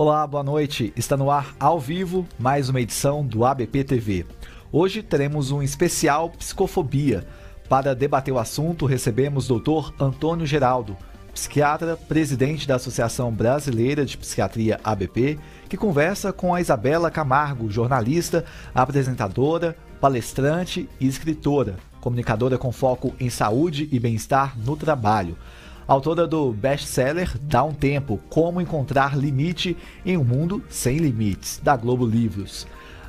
Olá, boa noite. Está no ar ao vivo mais uma edição do ABP TV. Hoje teremos um especial Psicofobia. Para debater o assunto, recebemos o Dr. Antônio Geraldo, psiquiatra, presidente da Associação Brasileira de Psiquiatria ABP, que conversa com a Isabela Camargo, jornalista, apresentadora, palestrante e escritora, comunicadora com foco em saúde e bem-estar no trabalho autora do best-seller Dá um Tempo: Como Encontrar Limite em um Mundo Sem Limites, da Globo Livros.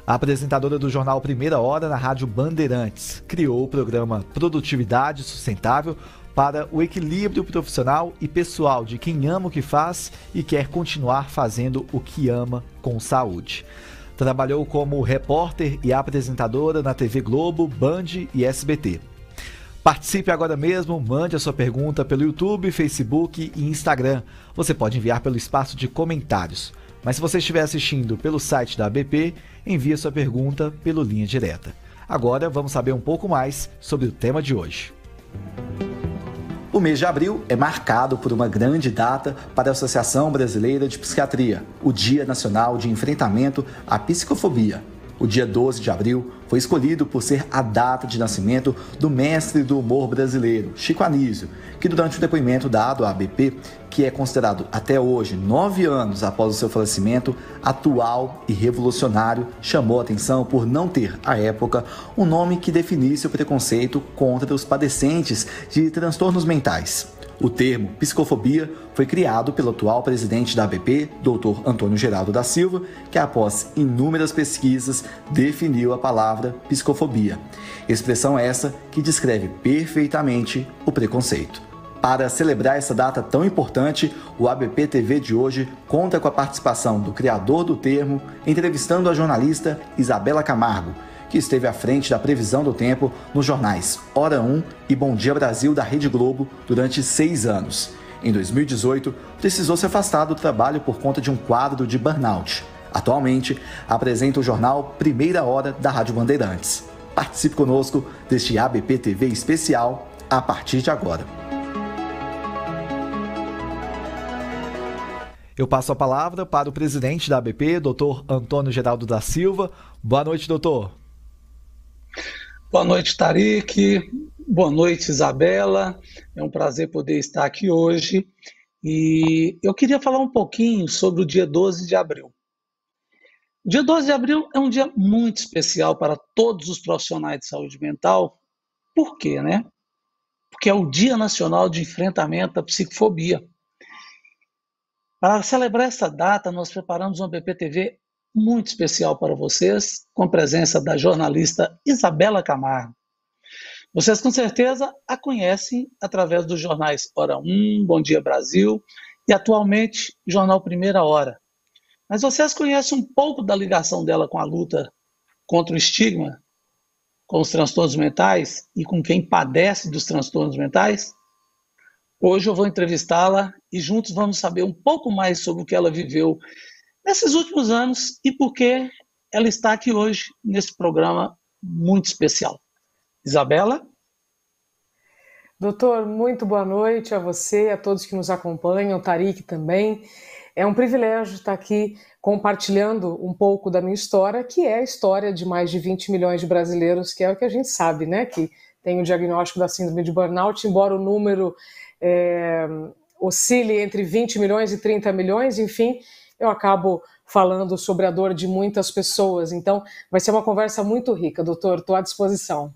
A apresentadora do jornal Primeira Hora na Rádio Bandeirantes criou o programa Produtividade Sustentável para o equilíbrio profissional e pessoal de quem ama o que faz e quer continuar fazendo o que ama com saúde. Trabalhou como repórter e apresentadora na TV Globo, Band e SBT. Participe agora mesmo, mande a sua pergunta pelo YouTube, Facebook e Instagram. Você pode enviar pelo espaço de comentários. Mas se você estiver assistindo pelo site da ABP, envie a sua pergunta pelo linha direta. Agora vamos saber um pouco mais sobre o tema de hoje. O mês de abril é marcado por uma grande data para a Associação Brasileira de Psiquiatria, o Dia Nacional de Enfrentamento à Psicofobia, o dia 12 de abril foi escolhido por ser a data de nascimento do mestre do humor brasileiro, Chico Anísio, que durante o depoimento dado à ABP, que é considerado até hoje, nove anos após o seu falecimento, atual e revolucionário, chamou atenção por não ter, à época, um nome que definisse o preconceito contra os padecentes de transtornos mentais. O termo psicofobia foi criado pelo atual presidente da ABP, Dr. Antônio Geraldo da Silva, que após inúmeras pesquisas definiu a palavra psicofobia. Expressão essa que descreve perfeitamente o preconceito. Para celebrar essa data tão importante, o ABP TV de hoje conta com a participação do criador do termo, entrevistando a jornalista Isabela Camargo, que esteve à frente da previsão do tempo nos jornais Hora 1 e Bom Dia Brasil da Rede Globo durante seis anos. Em 2018, precisou se afastar do trabalho por conta de um quadro de burnout. Atualmente, apresenta o jornal Primeira Hora da Rádio Bandeirantes. Participe conosco deste ABP TV especial a partir de agora. Eu passo a palavra para o presidente da ABP, doutor Antônio Geraldo da Silva. Boa noite, doutor. Boa noite, Tariq. Boa noite, Isabela. É um prazer poder estar aqui hoje. E eu queria falar um pouquinho sobre o dia 12 de abril. O dia 12 de abril é um dia muito especial para todos os profissionais de saúde mental. Por quê, né? Porque é o Dia Nacional de Enfrentamento à Psicofobia. Para celebrar essa data, nós preparamos uma PPTV muito especial para vocês, com a presença da jornalista Isabela Camargo. Vocês com certeza a conhecem através dos jornais Hora 1, Bom Dia Brasil e atualmente Jornal Primeira Hora. Mas vocês conhecem um pouco da ligação dela com a luta contra o estigma, com os transtornos mentais e com quem padece dos transtornos mentais? Hoje eu vou entrevistá-la e juntos vamos saber um pouco mais sobre o que ela viveu nesses últimos anos e por que ela está aqui hoje nesse programa muito especial. Isabela? Doutor, muito boa noite a você, a todos que nos acompanham, Tariq também. É um privilégio estar aqui compartilhando um pouco da minha história, que é a história de mais de 20 milhões de brasileiros, que é o que a gente sabe, né? Que tem o diagnóstico da síndrome de burnout, embora o número é, oscile entre 20 milhões e 30 milhões, enfim, eu acabo falando sobre a dor de muitas pessoas. Então, vai ser uma conversa muito rica, doutor. Estou à disposição.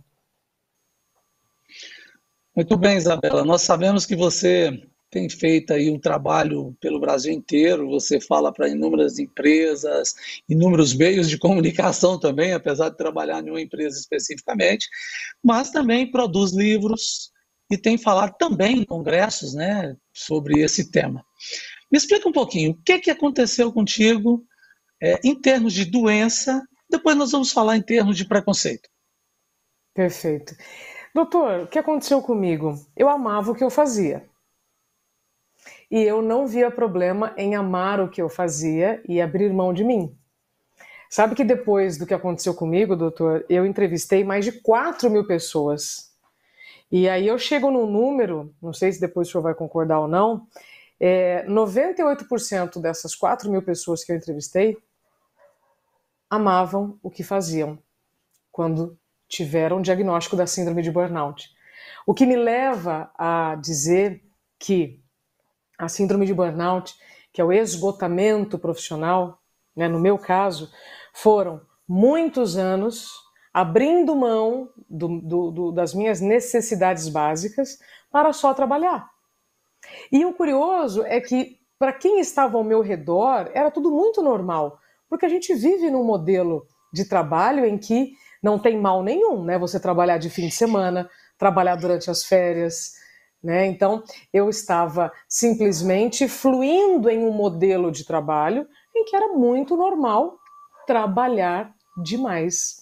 Muito bem, Isabela. Nós sabemos que você tem feito aí um trabalho pelo Brasil inteiro, você fala para inúmeras empresas, inúmeros meios de comunicação também, apesar de trabalhar em uma empresa especificamente, mas também produz livros e tem falado também em congressos né, sobre esse tema. Me explica um pouquinho, o que, é que aconteceu contigo é, em termos de doença, depois nós vamos falar em termos de preconceito. Perfeito. Doutor, o que aconteceu comigo? Eu amava o que eu fazia. E eu não via problema em amar o que eu fazia e abrir mão de mim. Sabe que depois do que aconteceu comigo, doutor, eu entrevistei mais de 4 mil pessoas. E aí eu chego num número, não sei se depois o senhor vai concordar ou não, é, 98% dessas 4 mil pessoas que eu entrevistei amavam o que faziam quando tiveram o diagnóstico da síndrome de burnout. O que me leva a dizer que a síndrome de burnout, que é o esgotamento profissional, né, no meu caso, foram muitos anos abrindo mão do, do, do, das minhas necessidades básicas para só trabalhar. E o curioso é que, para quem estava ao meu redor, era tudo muito normal, porque a gente vive num modelo de trabalho em que não tem mal nenhum, né? Você trabalhar de fim de semana, trabalhar durante as férias, né? Então, eu estava simplesmente fluindo em um modelo de trabalho em que era muito normal trabalhar demais.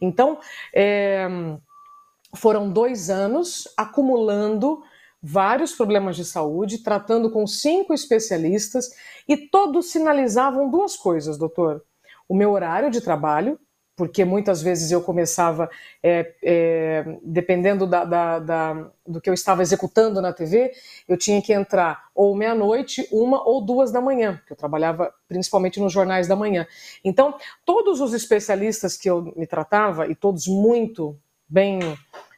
Então, é, foram dois anos acumulando vários problemas de saúde, tratando com cinco especialistas e todos sinalizavam duas coisas, doutor: o meu horário de trabalho, porque muitas vezes eu começava, é, é, dependendo da, da, da, do que eu estava executando na TV, eu tinha que entrar ou meia-noite, uma ou duas da manhã, porque eu trabalhava principalmente nos jornais da manhã. Então, todos os especialistas que eu me tratava, e todos muito bem,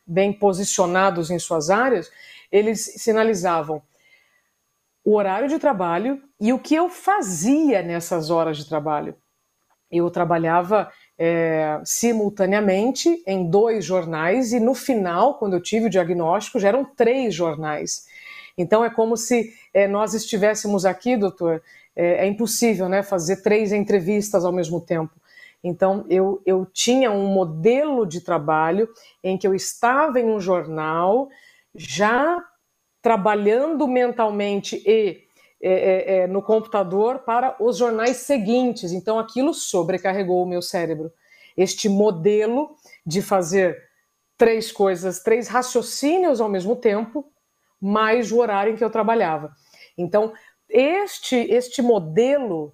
bem posicionados em suas áreas, eles sinalizavam o horário de trabalho e o que eu fazia nessas horas de trabalho. Eu trabalhava é, simultaneamente em dois jornais e no final, quando eu tive o diagnóstico, já eram três jornais. Então é como se é, nós estivéssemos aqui, doutor. É, é, impossível, né, fazer três entrevistas ao mesmo tempo. Então eu, eu tinha um modelo de trabalho em que eu estava em um jornal já trabalhando mentalmente e é, é, é, no computador para os jornais seguintes. Então aquilo sobrecarregou o meu cérebro. Este modelo de fazer três coisas, três raciocínios ao mesmo tempo, mais o horário em que eu trabalhava. Então, este, este modelo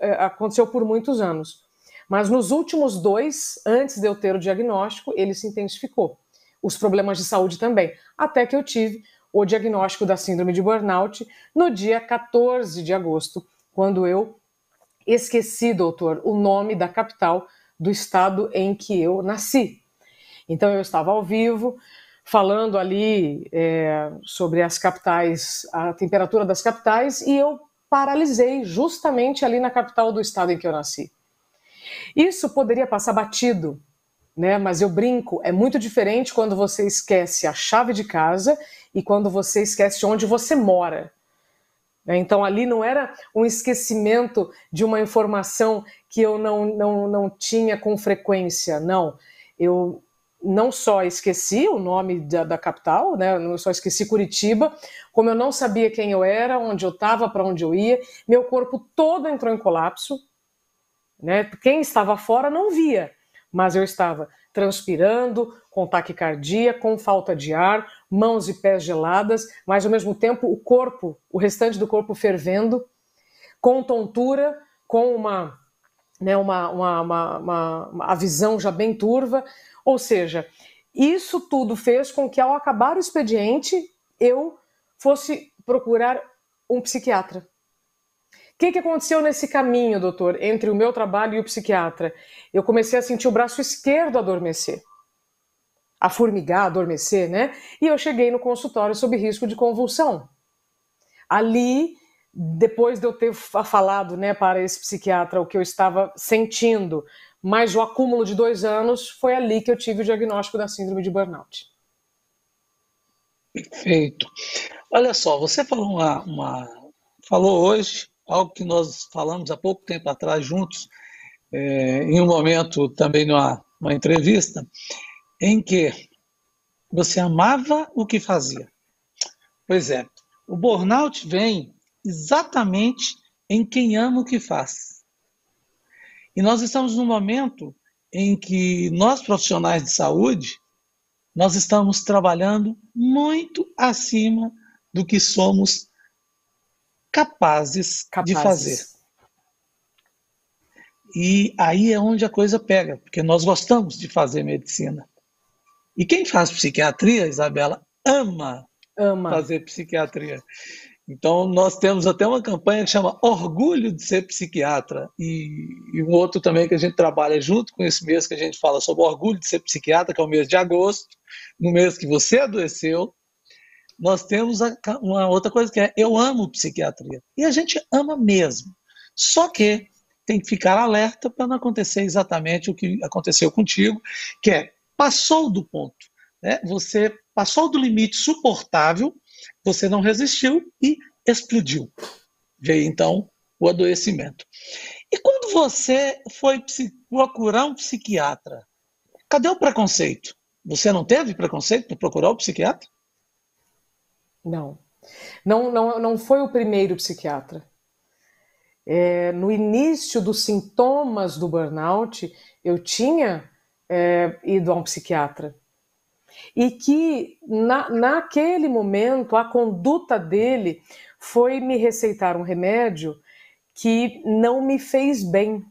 é, aconteceu por muitos anos. Mas nos últimos dois, antes de eu ter o diagnóstico, ele se intensificou os problemas de saúde também, até que eu tive o diagnóstico da síndrome de burnout no dia 14 de agosto, quando eu esqueci, doutor, o nome da capital do estado em que eu nasci. Então eu estava ao vivo falando ali é, sobre as capitais, a temperatura das capitais, e eu paralisei justamente ali na capital do estado em que eu nasci. Isso poderia passar batido né? Mas eu brinco, é muito diferente quando você esquece a chave de casa e quando você esquece onde você mora. Né? Então ali não era um esquecimento de uma informação que eu não, não, não tinha com frequência, não. Eu não só esqueci o nome da, da capital, né? não só esqueci Curitiba, como eu não sabia quem eu era, onde eu estava, para onde eu ia, meu corpo todo entrou em colapso. Né? Quem estava fora não via mas eu estava transpirando, com taquicardia, com falta de ar, mãos e pés geladas, mas ao mesmo tempo o corpo, o restante do corpo fervendo, com tontura, com uma, né, uma, uma, uma, uma a visão já bem turva, ou seja, isso tudo fez com que ao acabar o expediente eu fosse procurar um psiquiatra o que, que aconteceu nesse caminho, doutor, entre o meu trabalho e o psiquiatra? Eu comecei a sentir o braço esquerdo adormecer, a formigar, adormecer, né? E eu cheguei no consultório sob risco de convulsão. Ali, depois de eu ter falado né, para esse psiquiatra o que eu estava sentindo, mas o acúmulo de dois anos, foi ali que eu tive o diagnóstico da síndrome de burnout. Perfeito. Olha só, você falou uma, uma falou hoje algo que nós falamos há pouco tempo atrás juntos, é, em um momento também numa, numa entrevista, em que você amava o que fazia. Pois é, o burnout vem exatamente em quem ama o que faz. E nós estamos num momento em que nós profissionais de saúde nós estamos trabalhando muito acima do que somos capazes, capazes. de fazer. E aí é onde a coisa pega, porque nós gostamos de fazer medicina. E quem faz psiquiatria, Isabela, ama, ama. fazer psiquiatria. Então, nós temos até uma campanha que chama Orgulho de Ser Psiquiatra. E, e, um outro também que a gente trabalha junto com esse mês que a gente fala sobre orgulho de ser psiquiatra, que é o mês de agosto, no mês que você adoeceu, nós temos uma outra coisa que é eu amo psiquiatria. E a gente ama mesmo. Só que tem que ficar alerta para não acontecer exatamente o que aconteceu contigo, que é passou do ponto. Né? Você passou do limite suportável, você não resistiu e explodiu. Veio então o adoecimento. E quando você foi procurar um psiquiatra, cadê o preconceito? Você não teve preconceito para procurar o psiquiatra? Não. Não, não, não foi o primeiro psiquiatra. É, no início dos sintomas do burnout, eu tinha é, ido a um psiquiatra. E que na, naquele momento a conduta dele foi me receitar um remédio que não me fez bem.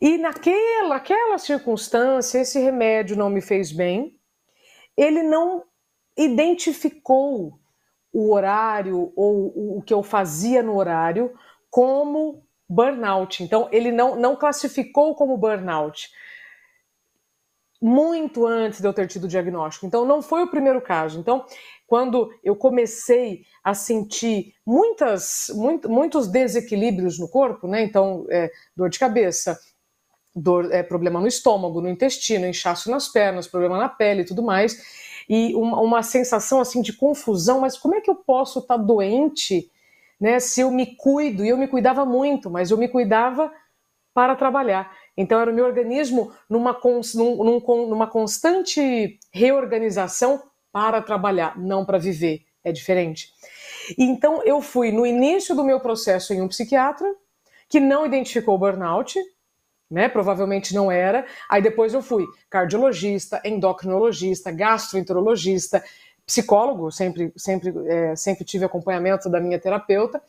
E naquela aquela circunstância, esse remédio não me fez bem, ele não identificou o horário ou o que eu fazia no horário como burnout. Então, ele não, não classificou como burnout muito antes de eu ter tido o diagnóstico. Então, não foi o primeiro caso. Então, quando eu comecei a sentir muitas, muito, muitos desequilíbrios no corpo, né? Então, é, dor de cabeça, dor, é, problema no estômago, no intestino, inchaço nas pernas, problema na pele e tudo mais e uma, uma sensação assim de confusão, mas como é que eu posso estar tá doente, né, se eu me cuido? E eu me cuidava muito, mas eu me cuidava para trabalhar. Então era o meu organismo numa, num, num, numa constante reorganização para trabalhar, não para viver. É diferente. Então eu fui no início do meu processo em um psiquiatra que não identificou burnout, né? Provavelmente não era. Aí depois eu fui cardiologista, endocrinologista, gastroenterologista, psicólogo, sempre, sempre, é, sempre tive acompanhamento da minha terapeuta.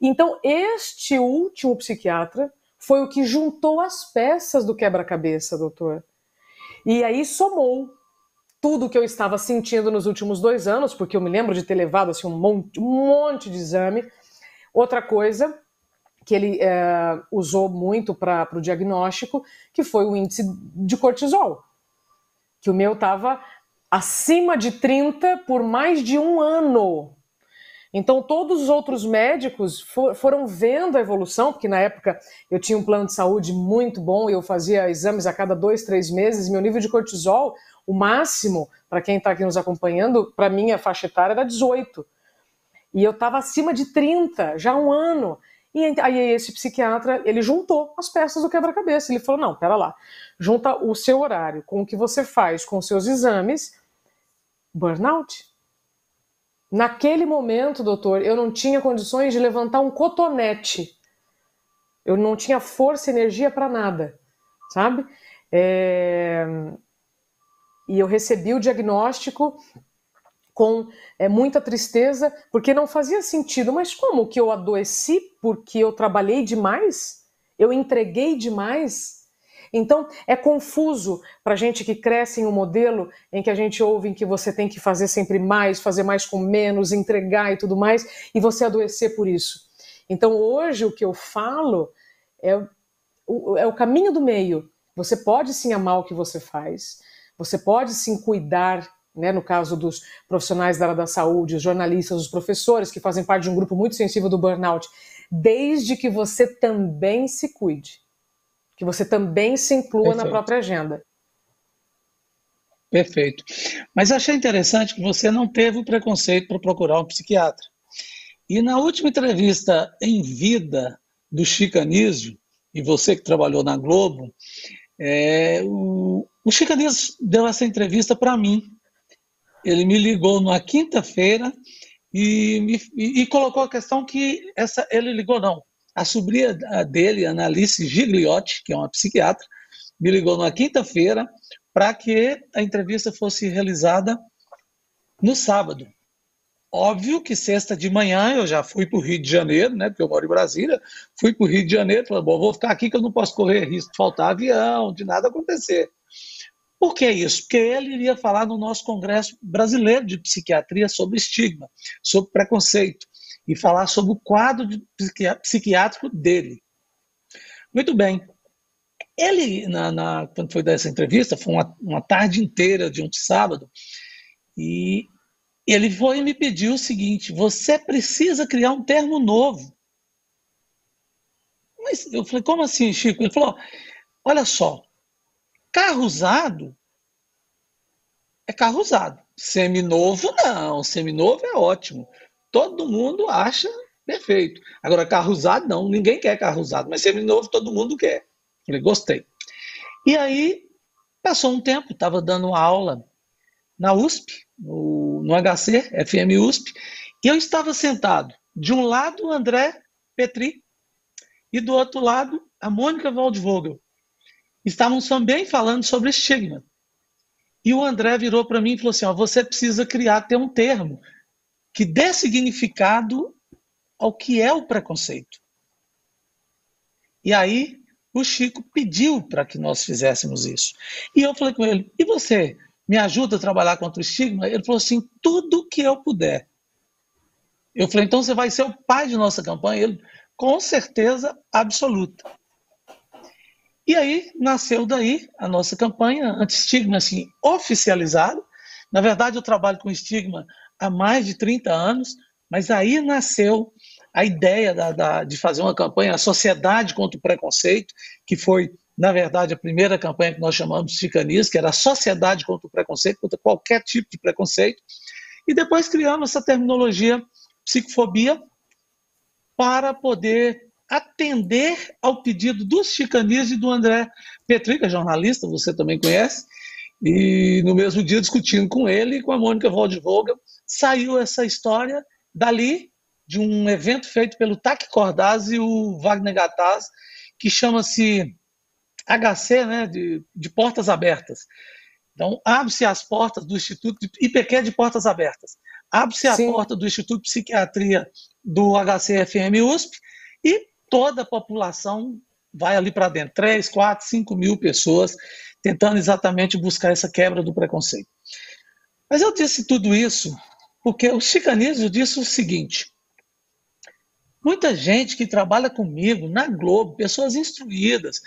Então, este último psiquiatra foi o que juntou as peças do quebra-cabeça, doutor. E aí somou tudo que eu estava sentindo nos últimos dois anos, porque eu me lembro de ter levado assim, um, monte, um monte de exame. Outra coisa, que ele é, usou muito para o diagnóstico, que foi o índice de cortisol. Que o meu estava acima de 30 por mais de um ano. Então, todos os outros médicos for, foram vendo a evolução, porque na época eu tinha um plano de saúde muito bom, e eu fazia exames a cada dois, três meses, meu nível de cortisol, o máximo, para quem está aqui nos acompanhando, para a faixa etária era 18. E eu estava acima de 30, já há um ano. E aí esse psiquiatra, ele juntou as peças do quebra-cabeça. Ele falou: "Não, pera lá. Junta o seu horário com o que você faz com os seus exames, burnout. Naquele momento, doutor, eu não tinha condições de levantar um cotonete. Eu não tinha força e energia para nada, sabe? É... E eu recebi o diagnóstico com é, muita tristeza, porque não fazia sentido. Mas como que eu adoeci porque eu trabalhei demais? Eu entreguei demais? Então é confuso para gente que cresce em um modelo em que a gente ouve em que você tem que fazer sempre mais, fazer mais com menos, entregar e tudo mais, e você adoecer por isso. Então hoje o que eu falo é o, é o caminho do meio. Você pode sim amar o que você faz, você pode sim cuidar né, no caso dos profissionais da área da saúde, os jornalistas, os professores, que fazem parte de um grupo muito sensível do burnout, desde que você também se cuide, que você também se inclua Perfeito. na própria agenda. Perfeito. Mas achei interessante que você não teve o preconceito para procurar um psiquiatra. E na última entrevista em vida do Chicanísio, e você que trabalhou na Globo, é, o, o Chicanísio deu essa entrevista para mim. Ele me ligou na quinta-feira e, e, e colocou a questão que essa ele ligou não. A sobrinha dele, Analice Gigliotti, que é uma psiquiatra, me ligou na quinta-feira para que a entrevista fosse realizada no sábado. Óbvio que sexta de manhã eu já fui para o Rio de Janeiro, né? Porque eu moro em Brasília. Fui para o Rio de Janeiro, falei, bom, vou ficar aqui que eu não posso correr risco de faltar avião, de nada acontecer. Por que isso? Porque ele iria falar no nosso Congresso Brasileiro de Psiquiatria sobre estigma, sobre preconceito, e falar sobre o quadro de psiquiátrico dele. Muito bem. Ele, na, na, quando foi dar essa entrevista, foi uma, uma tarde inteira de um sábado, e ele foi e me pediu o seguinte: você precisa criar um termo novo. Mas eu falei, como assim, Chico? Ele falou: olha só, Carro usado é carro usado. Seminovo, não. Seminovo é ótimo. Todo mundo acha perfeito. Agora, carro usado, não. Ninguém quer carro usado, mas seminovo todo mundo quer. Falei, gostei. E aí, passou um tempo, estava dando aula na USP, no, no HC, FM USP, e eu estava sentado. De um lado, André Petri, e do outro lado, a Mônica Waldvogel estavam também falando sobre estigma. E o André virou para mim e falou assim: ó, você precisa criar ter um termo que dê significado ao que é o preconceito. E aí o Chico pediu para que nós fizéssemos isso. E eu falei com ele: e você me ajuda a trabalhar contra o estigma? Ele falou assim: tudo que eu puder. Eu falei: então você vai ser o pai de nossa campanha? Ele, com certeza absoluta. E aí nasceu daí a nossa campanha anti-estigma assim, oficializada. Na verdade, eu trabalho com estigma há mais de 30 anos, mas aí nasceu a ideia da, da, de fazer uma campanha, a Sociedade contra o Preconceito, que foi, na verdade, a primeira campanha que nós chamamos de Ficanis, que era a Sociedade contra o Preconceito, contra qualquer tipo de preconceito. E depois criamos essa terminologia psicofobia para poder atender ao pedido dos chicanistas e do André é jornalista, você também conhece, e no mesmo dia, discutindo com ele e com a Mônica Waldvogel, saiu essa história dali, de um evento feito pelo Tac Cordaz e o Wagner Gattaz, que chama-se HC, né, de, de Portas Abertas. Então, abre-se as portas do Instituto de IPQ de Portas Abertas. Abre-se a porta do Instituto de Psiquiatria do HCFM USP e toda a população vai ali para dentro 3, 4, 5 mil pessoas tentando exatamente buscar essa quebra do preconceito. Mas eu disse tudo isso porque o Chicanismo disse o seguinte: muita gente que trabalha comigo na Globo, pessoas instruídas,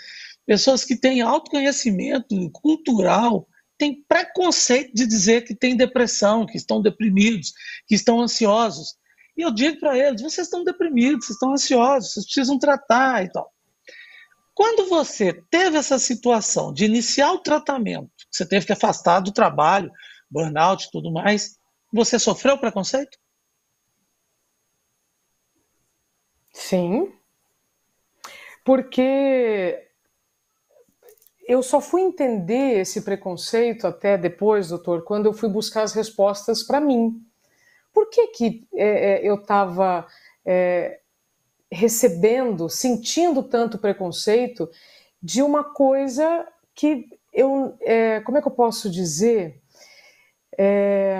pessoas que têm autoconhecimento cultural, tem preconceito de dizer que tem depressão, que estão deprimidos, que estão ansiosos. E eu digo para eles: vocês estão deprimidos, vocês estão ansiosos, vocês precisam tratar e tal. Quando você teve essa situação de iniciar o tratamento, você teve que afastar do trabalho, burnout e tudo mais, você sofreu preconceito? Sim. Porque eu só fui entender esse preconceito até depois, doutor, quando eu fui buscar as respostas para mim por que, que é, é eu estava é, recebendo, sentindo tanto preconceito de uma coisa que eu, é, como é que eu posso dizer? É,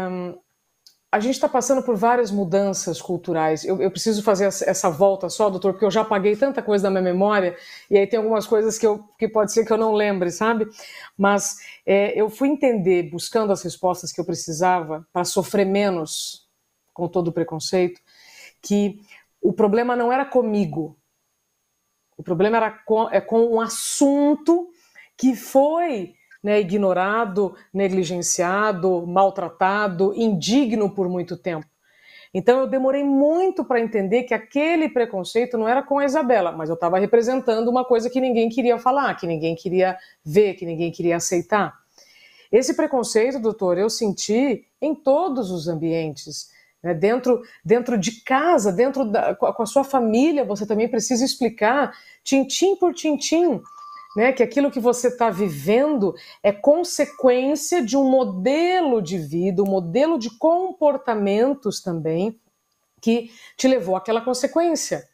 a gente está passando por várias mudanças culturais. Eu, eu preciso fazer essa volta só, doutor, porque eu já apaguei tanta coisa da minha memória e aí tem algumas coisas que, eu, que pode ser que eu não lembre, sabe? Mas é, eu fui entender, buscando as respostas que eu precisava para sofrer menos com todo o preconceito, que o problema não era comigo. O problema era com, é com um assunto que foi né, ignorado, negligenciado, maltratado, indigno por muito tempo. Então eu demorei muito para entender que aquele preconceito não era com a Isabela, mas eu estava representando uma coisa que ninguém queria falar, que ninguém queria ver, que ninguém queria aceitar. Esse preconceito, doutor, eu senti em todos os ambientes. Né? Dentro, dentro de casa, dentro da, com a sua família, você também precisa explicar, tintim por tintim, né? que aquilo que você está vivendo é consequência de um modelo de vida, um modelo de comportamentos também que te levou àquela consequência.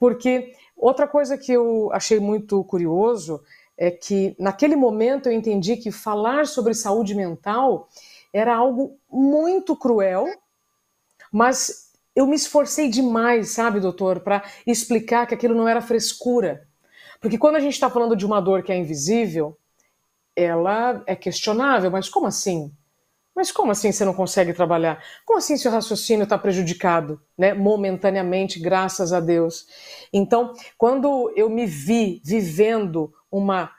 Porque outra coisa que eu achei muito curioso é que naquele momento eu entendi que falar sobre saúde mental era algo muito cruel mas eu me esforcei demais, sabe, doutor, para explicar que aquilo não era frescura. Porque quando a gente está falando de uma dor que é invisível, ela é questionável, mas como assim? Mas como assim você não consegue trabalhar? Como assim seu raciocínio está prejudicado, né? Momentaneamente, graças a Deus. Então, quando eu me vi vivendo uma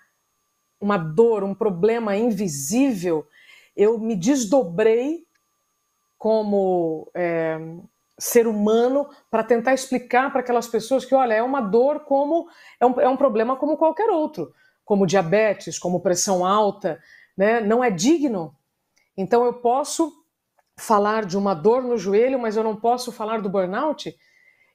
uma dor, um problema invisível, eu me desdobrei como é, ser humano para tentar explicar para aquelas pessoas que, olha, é uma dor como. É um, é um problema como qualquer outro, como diabetes, como pressão alta, né? Não é digno. Então eu posso falar de uma dor no joelho, mas eu não posso falar do burnout.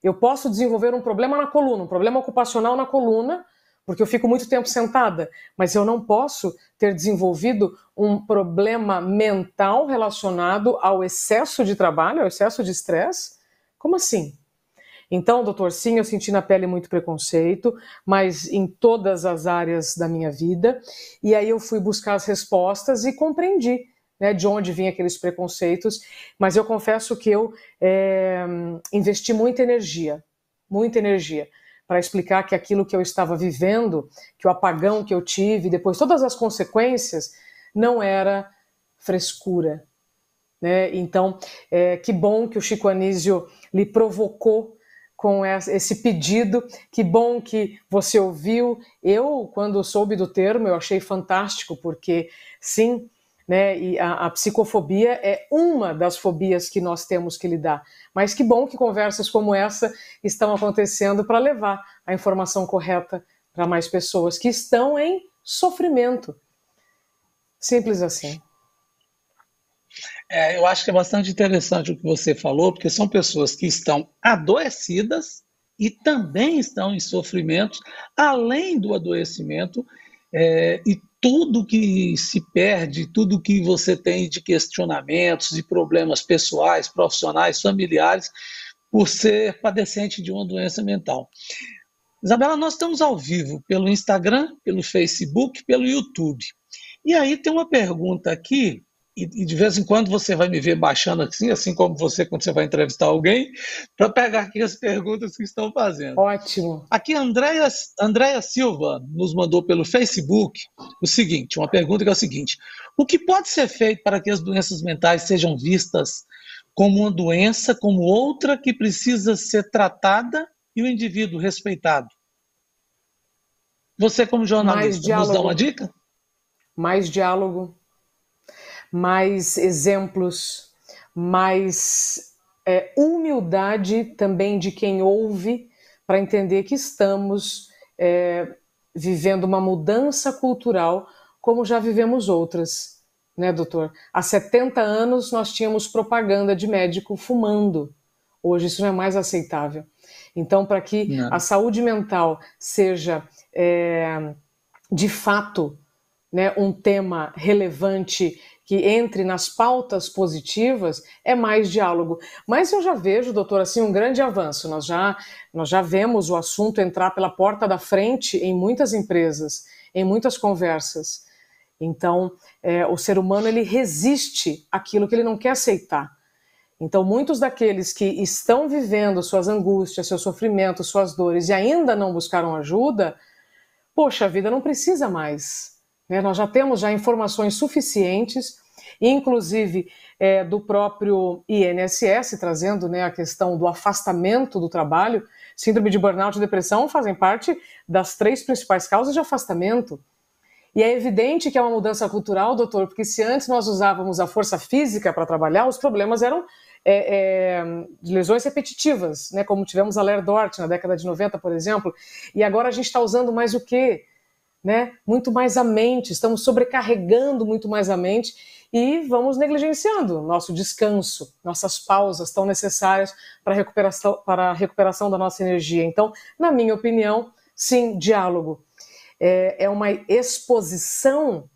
Eu posso desenvolver um problema na coluna, um problema ocupacional na coluna, porque eu fico muito tempo sentada, mas eu não posso ter desenvolvido um problema mental relacionado ao excesso de trabalho, ao excesso de estresse? Como assim? Então, doutor, sim, eu senti na pele muito preconceito, mas em todas as áreas da minha vida. E aí eu fui buscar as respostas e compreendi né, de onde vinham aqueles preconceitos. Mas eu confesso que eu é, investi muita energia, muita energia para explicar que aquilo que eu estava vivendo, que o apagão que eu tive, depois todas as consequências, não era frescura. Né? Então, é, que bom que o Chico Anísio lhe provocou com esse pedido, que bom que você ouviu. Eu, quando soube do termo, eu achei fantástico, porque sim, né? E a, a, psicofobia é uma das fobias que nós temos que lidar. Mas que bom que conversas como essa estão acontecendo para levar a informação correta para mais pessoas que estão em sofrimento. Simples assim. É, eu acho que é bastante interessante o que você falou, porque são pessoas que estão adoecidas e também estão em sofrimentos, além do adoecimento, é, e tudo que se perde, tudo que você tem de questionamentos, de problemas pessoais, profissionais, familiares, por ser padecente de uma doença mental. Isabela, nós estamos ao vivo pelo Instagram, pelo Facebook, pelo YouTube. E aí tem uma pergunta aqui e, e, de vez em quando você vai me ver baixando assim, assim como você quando você vai entrevistar alguém, para pegar aqui as perguntas que estão fazendo. Ótimo. Aqui Andréia Silva nos mandou pelo Facebook o seguinte, uma pergunta que é o seguinte: o que pode ser feito para que as doenças mentais sejam vistas como uma doença, como outra que precisa ser tratada e o indivíduo respeitado? Você como jornalista nos dá uma dica? Mais diálogo, mais exemplos, mais é, humildade também de quem ouve, para entender que estamos é, vivendo uma mudança cultural como já vivemos outras, né, doutor? Há 70 anos nós tínhamos propaganda de médico fumando. Hoje isso não é mais aceitável. Então, para que não. a saúde mental seja é, de fato né, um tema relevante que entre nas pautas positivas é mais diálogo. Mas eu já vejo, doutor, assim, um grande avanço. Nós já, nós já vemos o assunto entrar pela porta da frente em muitas empresas, em muitas conversas. Então, é, o ser humano ele resiste àquilo que ele não quer aceitar. Então, muitos daqueles que estão vivendo suas angústias, seus sofrimentos, suas dores e ainda não buscaram ajuda, poxa, a vida não precisa mais né? Nós já temos já informações suficientes, inclusive é, do próprio INSS, trazendo né, a questão do afastamento do trabalho. Síndrome de burnout e depressão fazem parte das três principais causas de afastamento. E é evidente que é uma mudança cultural, doutor, porque se antes nós usávamos a força física para trabalhar, os problemas eram é, é, lesões repetitivas, né? como tivemos a Ler Dort na década de 90, por exemplo. E agora a gente está usando mais o quê? né? Muito mais a mente, estamos sobrecarregando muito mais a mente e vamos negligenciando nosso descanso, nossas pausas tão necessárias para a recuperação, para a recuperação da nossa energia. Então, na minha opinião, sim, diálogo. É, é uma exposição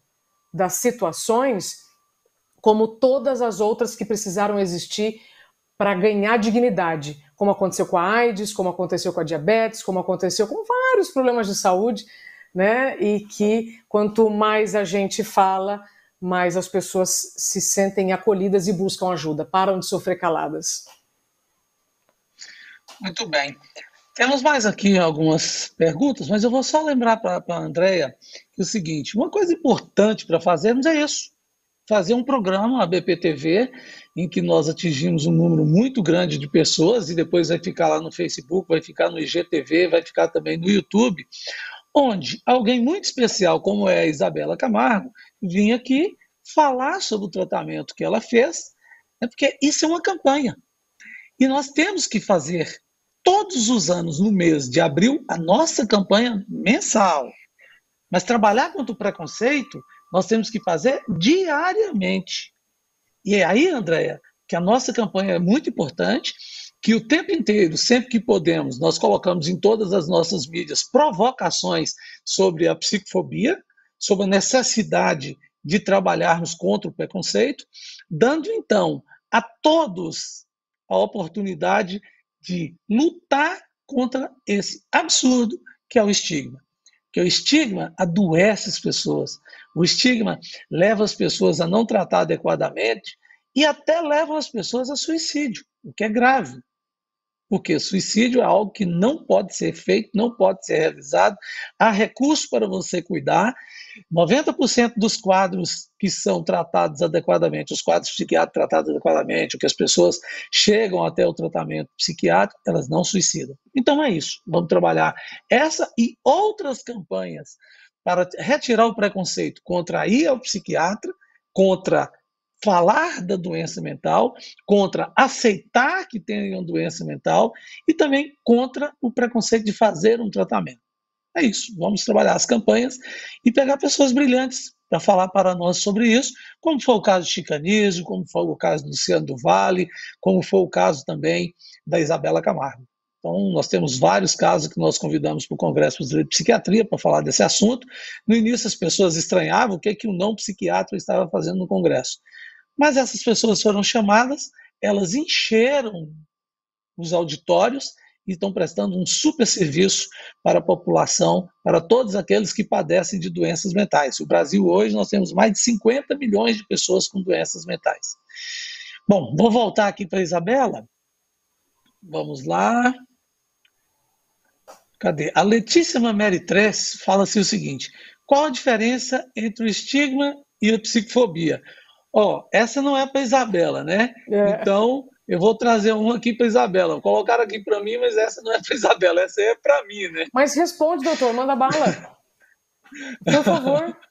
das situações como todas as outras que precisaram existir para ganhar dignidade, como aconteceu com a AIDS, como aconteceu com a diabetes, como aconteceu com vários problemas de saúde né? E que quanto mais a gente fala, mais as pessoas se sentem acolhidas e buscam ajuda, param de sofrer caladas. Muito bem. Temos mais aqui algumas perguntas, mas eu vou só lembrar para a Andrea que é o seguinte: uma coisa importante para fazermos é isso. Fazer um programa, a BPTV, em que nós atingimos um número muito grande de pessoas e depois vai ficar lá no Facebook, vai ficar no IGTV, vai ficar também no YouTube, onde alguém muito especial, como é a Isabela Camargo, vinha aqui falar sobre o tratamento que ela fez, né, porque isso é uma campanha. E nós temos que fazer todos os anos, no mês de abril, a nossa campanha mensal. Mas trabalhar contra o preconceito, nós temos que fazer diariamente. E é aí, Andréia, que a nossa campanha é muito importante que o tempo inteiro, sempre que podemos, nós colocamos em todas as nossas mídias provocações sobre a psicofobia, sobre a necessidade de trabalharmos contra o preconceito, dando então a todos a oportunidade de lutar contra esse absurdo que é o estigma. Que o estigma adoece as pessoas. O estigma leva as pessoas a não tratar adequadamente e até leva as pessoas a suicídio, o que é grave. Porque suicídio é algo que não pode ser feito, não pode ser realizado. Há recurso para você cuidar. 90% dos quadros que são tratados adequadamente, os quadros psiquiátricos tratados adequadamente, o que as pessoas chegam até o tratamento psiquiátrico, elas não suicidam. Então é isso. Vamos trabalhar essa e outras campanhas para retirar o preconceito contra ir ao psiquiatra, contra falar da doença mental, contra aceitar que tenham doença mental e também contra o preconceito de fazer um tratamento. É isso. Vamos trabalhar as campanhas e pegar pessoas brilhantes para falar para nós sobre isso, como foi o caso de Chicanismo, como foi o caso do Luciano do Vale, como foi o caso também da Isabela Camargo. Então, nós temos vários casos que nós convidamos para o Congresso de Psiquiatria para falar desse assunto. No início, as pessoas estranhavam o que, é que o não psiquiatra estava fazendo no Congresso. Mas essas pessoas foram chamadas, elas encheram os auditórios e estão prestando um super serviço para a população, para todos aqueles que padecem de doenças mentais. O Brasil hoje nós temos mais de 50 milhões de pessoas com doenças mentais. Bom, vou voltar aqui para a Isabela. Vamos lá. Cadê? A Letíssima Mary fala assim o seguinte: qual a diferença entre o estigma e a psicofobia? Ó, essa não é para Isabela, né? É. Então, eu vou trazer uma aqui para Isabela. Colocaram aqui para mim, mas essa não é para Isabela, essa é para mim, né? Mas responde, doutor, manda bala. Por favor.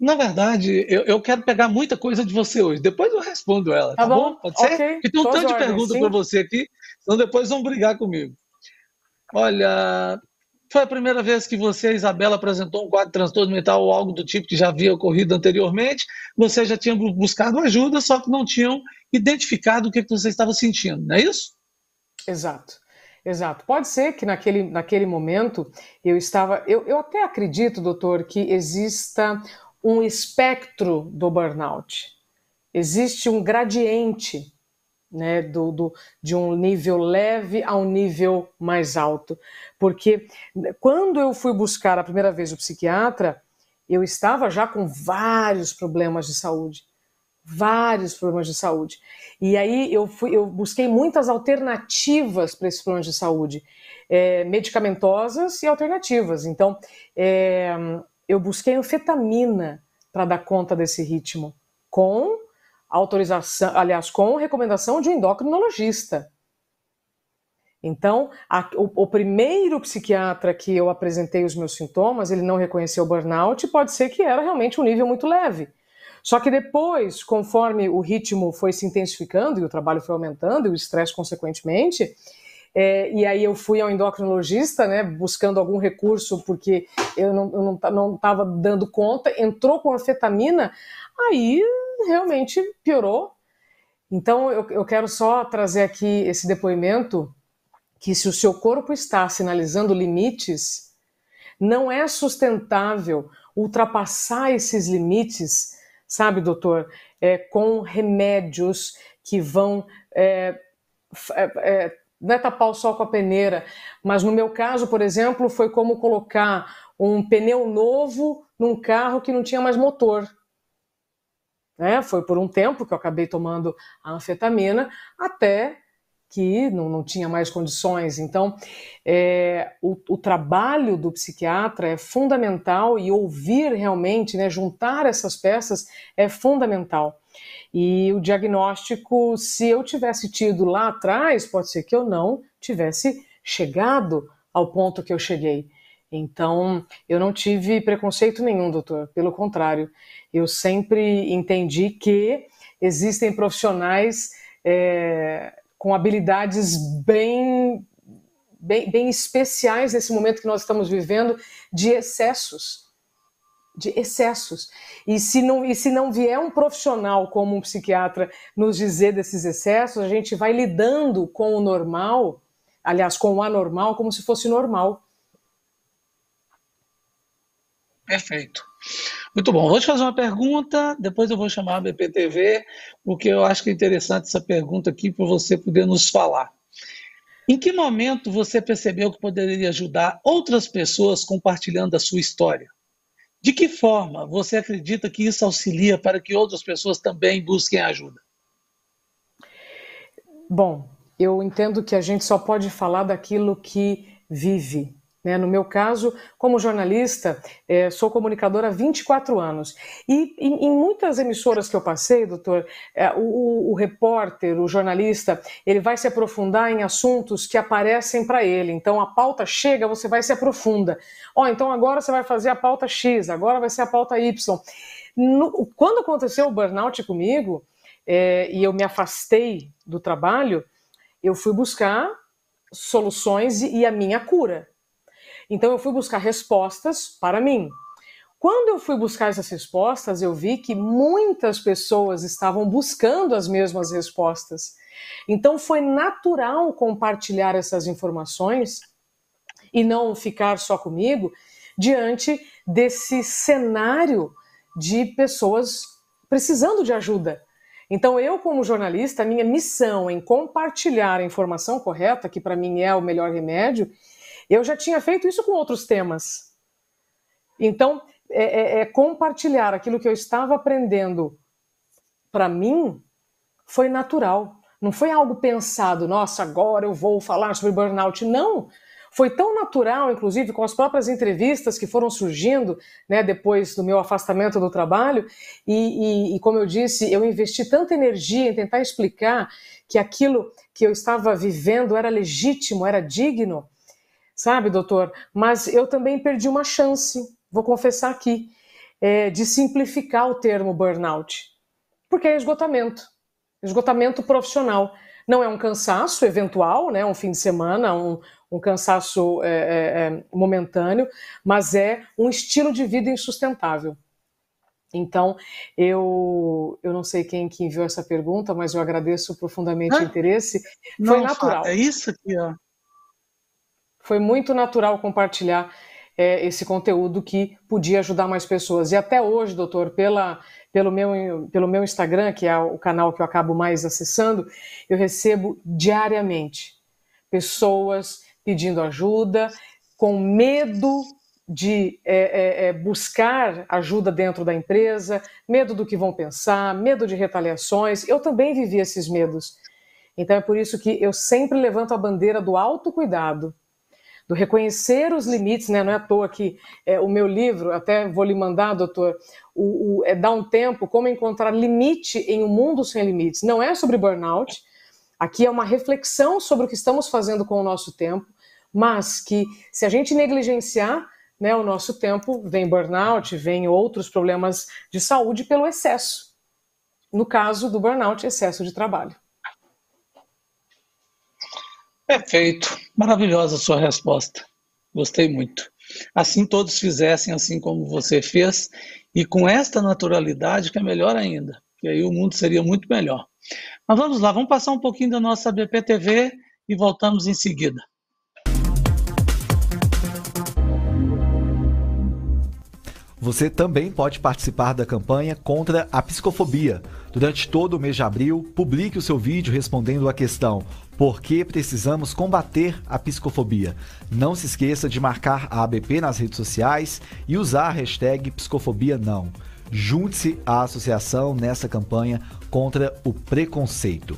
Na verdade, eu, eu, quero pegar muita coisa de você hoje. Depois eu respondo ela, tá, tá bom? bom? Pode ser? Okay. Porque tem um tanto de perguntas para você aqui, então depois vão brigar comigo. Olha, foi a primeira vez que você, Isabela, apresentou um quadro de transtorno mental ou algo do tipo que já havia ocorrido anteriormente. Você já tinha buscado ajuda, só que não tinham identificado o que você estava sentindo, não é isso? Exato, exato. Pode ser que naquele, naquele momento eu estava. Eu, eu até acredito, doutor, que exista um espectro do burnout. Existe um gradiente né, do, do, de um nível leve a um nível mais alto. Porque né, quando eu fui buscar a primeira vez o psiquiatra, eu estava já com vários problemas de saúde. Vários problemas de saúde. E aí eu, fui, eu busquei muitas alternativas para esses problemas de saúde, é, medicamentosas e alternativas. Então, é, eu busquei anfetamina para dar conta desse ritmo, com autorização, aliás, com recomendação de um endocrinologista. Então, a, o, o, primeiro psiquiatra que eu apresentei os meus sintomas, ele não reconheceu o burnout, pode ser que era realmente um nível muito leve. Só que depois, conforme o ritmo foi se intensificando e o trabalho foi aumentando e o estresse consequentemente, é, e aí eu fui ao endocrinologista, né, buscando algum recurso porque eu não estava dando conta, entrou com anfetamina, aí realmente piorou. Então, eu, eu quero só trazer aqui esse depoimento que se o seu corpo está sinalizando limites, não é sustentável ultrapassar esses limites, sabe, doutor, é, com remédios que vão é, é, é, não é tapar o sol com a peneira, mas no meu caso, por exemplo, foi como colocar um pneu novo num carro que não tinha mais motor. Né? Foi por um tempo que eu acabei tomando a anfetamina, até que não, não tinha mais condições. Então, é, o, o, trabalho do psiquiatra é fundamental e ouvir realmente, né, juntar essas peças é fundamental. E o diagnóstico, se eu tivesse tido lá atrás, pode ser que eu não tivesse chegado ao ponto que eu cheguei. Então, eu não tive preconceito nenhum, doutor. Pelo contrário, eu sempre entendi que existem profissionais é, com habilidades bem, bem, bem especiais nesse momento que nós estamos vivendo de excessos de excessos. E se não, e se não vier um profissional como um psiquiatra nos dizer desses excessos, a gente vai lidando com o normal, aliás, com o anormal, como se fosse normal. Perfeito. Muito bom. Vou te fazer uma pergunta, depois eu vou chamar a BPTV, porque eu acho que é interessante essa pergunta aqui para você poder nos falar. Em que momento você percebeu que poderia ajudar outras pessoas compartilhando a sua história? De que forma você acredita que isso auxilia para que outras pessoas também busquem ajuda? Bom, eu entendo que a gente só pode falar daquilo que vive, né? No meu caso, como jornalista, é, sou comunicadora há 24 anos. E em, muitas emissoras que eu passei, doutor, é, o, o repórter, o jornalista, ele vai se aprofundar em assuntos que aparecem para ele. Então a pauta chega, você vai se aprofunda. Ó, oh, então agora você vai fazer a pauta X, agora vai ser a pauta Y. No, quando aconteceu o burnout comigo, é, e eu me afastei do trabalho, eu fui buscar soluções e a minha cura então eu fui buscar respostas para mim. Quando eu fui buscar essas respostas, eu vi que muitas pessoas estavam buscando as mesmas respostas. Então foi natural compartilhar essas informações e não ficar só comigo diante desse cenário de pessoas precisando de ajuda. Então, eu, como jornalista, a minha missão em compartilhar a informação correta, que para mim é o melhor remédio, eu já tinha feito isso com outros temas. Então, é, é, é compartilhar aquilo que eu estava aprendendo para mim foi natural. Não foi algo pensado, nossa, agora eu vou falar sobre burnout. Não. Foi tão natural, inclusive, com as próprias entrevistas que foram surgindo né, depois do meu afastamento do trabalho. E, e, e, como eu disse, eu investi tanta energia em tentar explicar que aquilo que eu estava vivendo era legítimo, era digno, sabe, doutor? Mas eu também perdi uma chance, vou confessar aqui, é, de simplificar o termo burnout, porque é esgotamento, esgotamento profissional. Não é um cansaço eventual, né, um fim de semana, um, um cansaço é, é, é momentâneo, mas é um estilo de vida insustentável. Então, eu, eu não sei quem que enviou essa pergunta, mas eu agradeço profundamente o interesse. Foi natural. É isso aqui, ó foi muito natural compartilhar é, esse conteúdo que podia ajudar mais pessoas. E até hoje, doutor, pela, pelo, meu, pelo meu Instagram, que é o canal que eu acabo mais acessando, eu recebo diariamente pessoas pedindo ajuda, com medo de é, é, é buscar ajuda dentro da empresa, medo do que vão pensar, medo de retaliações. Eu também vivi esses medos. Então é por isso que eu sempre levanto a bandeira do autocuidado. cuidado do reconhecer os limites, né? Não é à toa que é, o meu livro, até vou lhe mandar, doutor, o, o, é, dar um tempo como encontrar limite em um mundo sem limites. Não é sobre burnout. Aqui é uma reflexão sobre o que estamos fazendo com o nosso tempo, mas que se a gente negligenciar né, o nosso tempo, vem burnout, vem outros problemas de saúde pelo excesso. No caso do burnout, excesso de trabalho. Perfeito. Maravilhosa a sua resposta. Gostei muito. Assim todos fizessem assim como você fez e com esta naturalidade que é melhor ainda, que aí o mundo seria muito melhor. Mas vamos lá, vamos passar um pouquinho da nossa BPTV e voltamos em seguida. Você também pode participar da campanha contra a psicofobia. Durante todo o mês de abril, publique o seu vídeo respondendo à questão Por que precisamos combater a psicofobia? Não se esqueça de marcar a ABP nas redes sociais e usar a hashtag psicofobia não. Junte-se à associação nessa campanha contra o preconceito.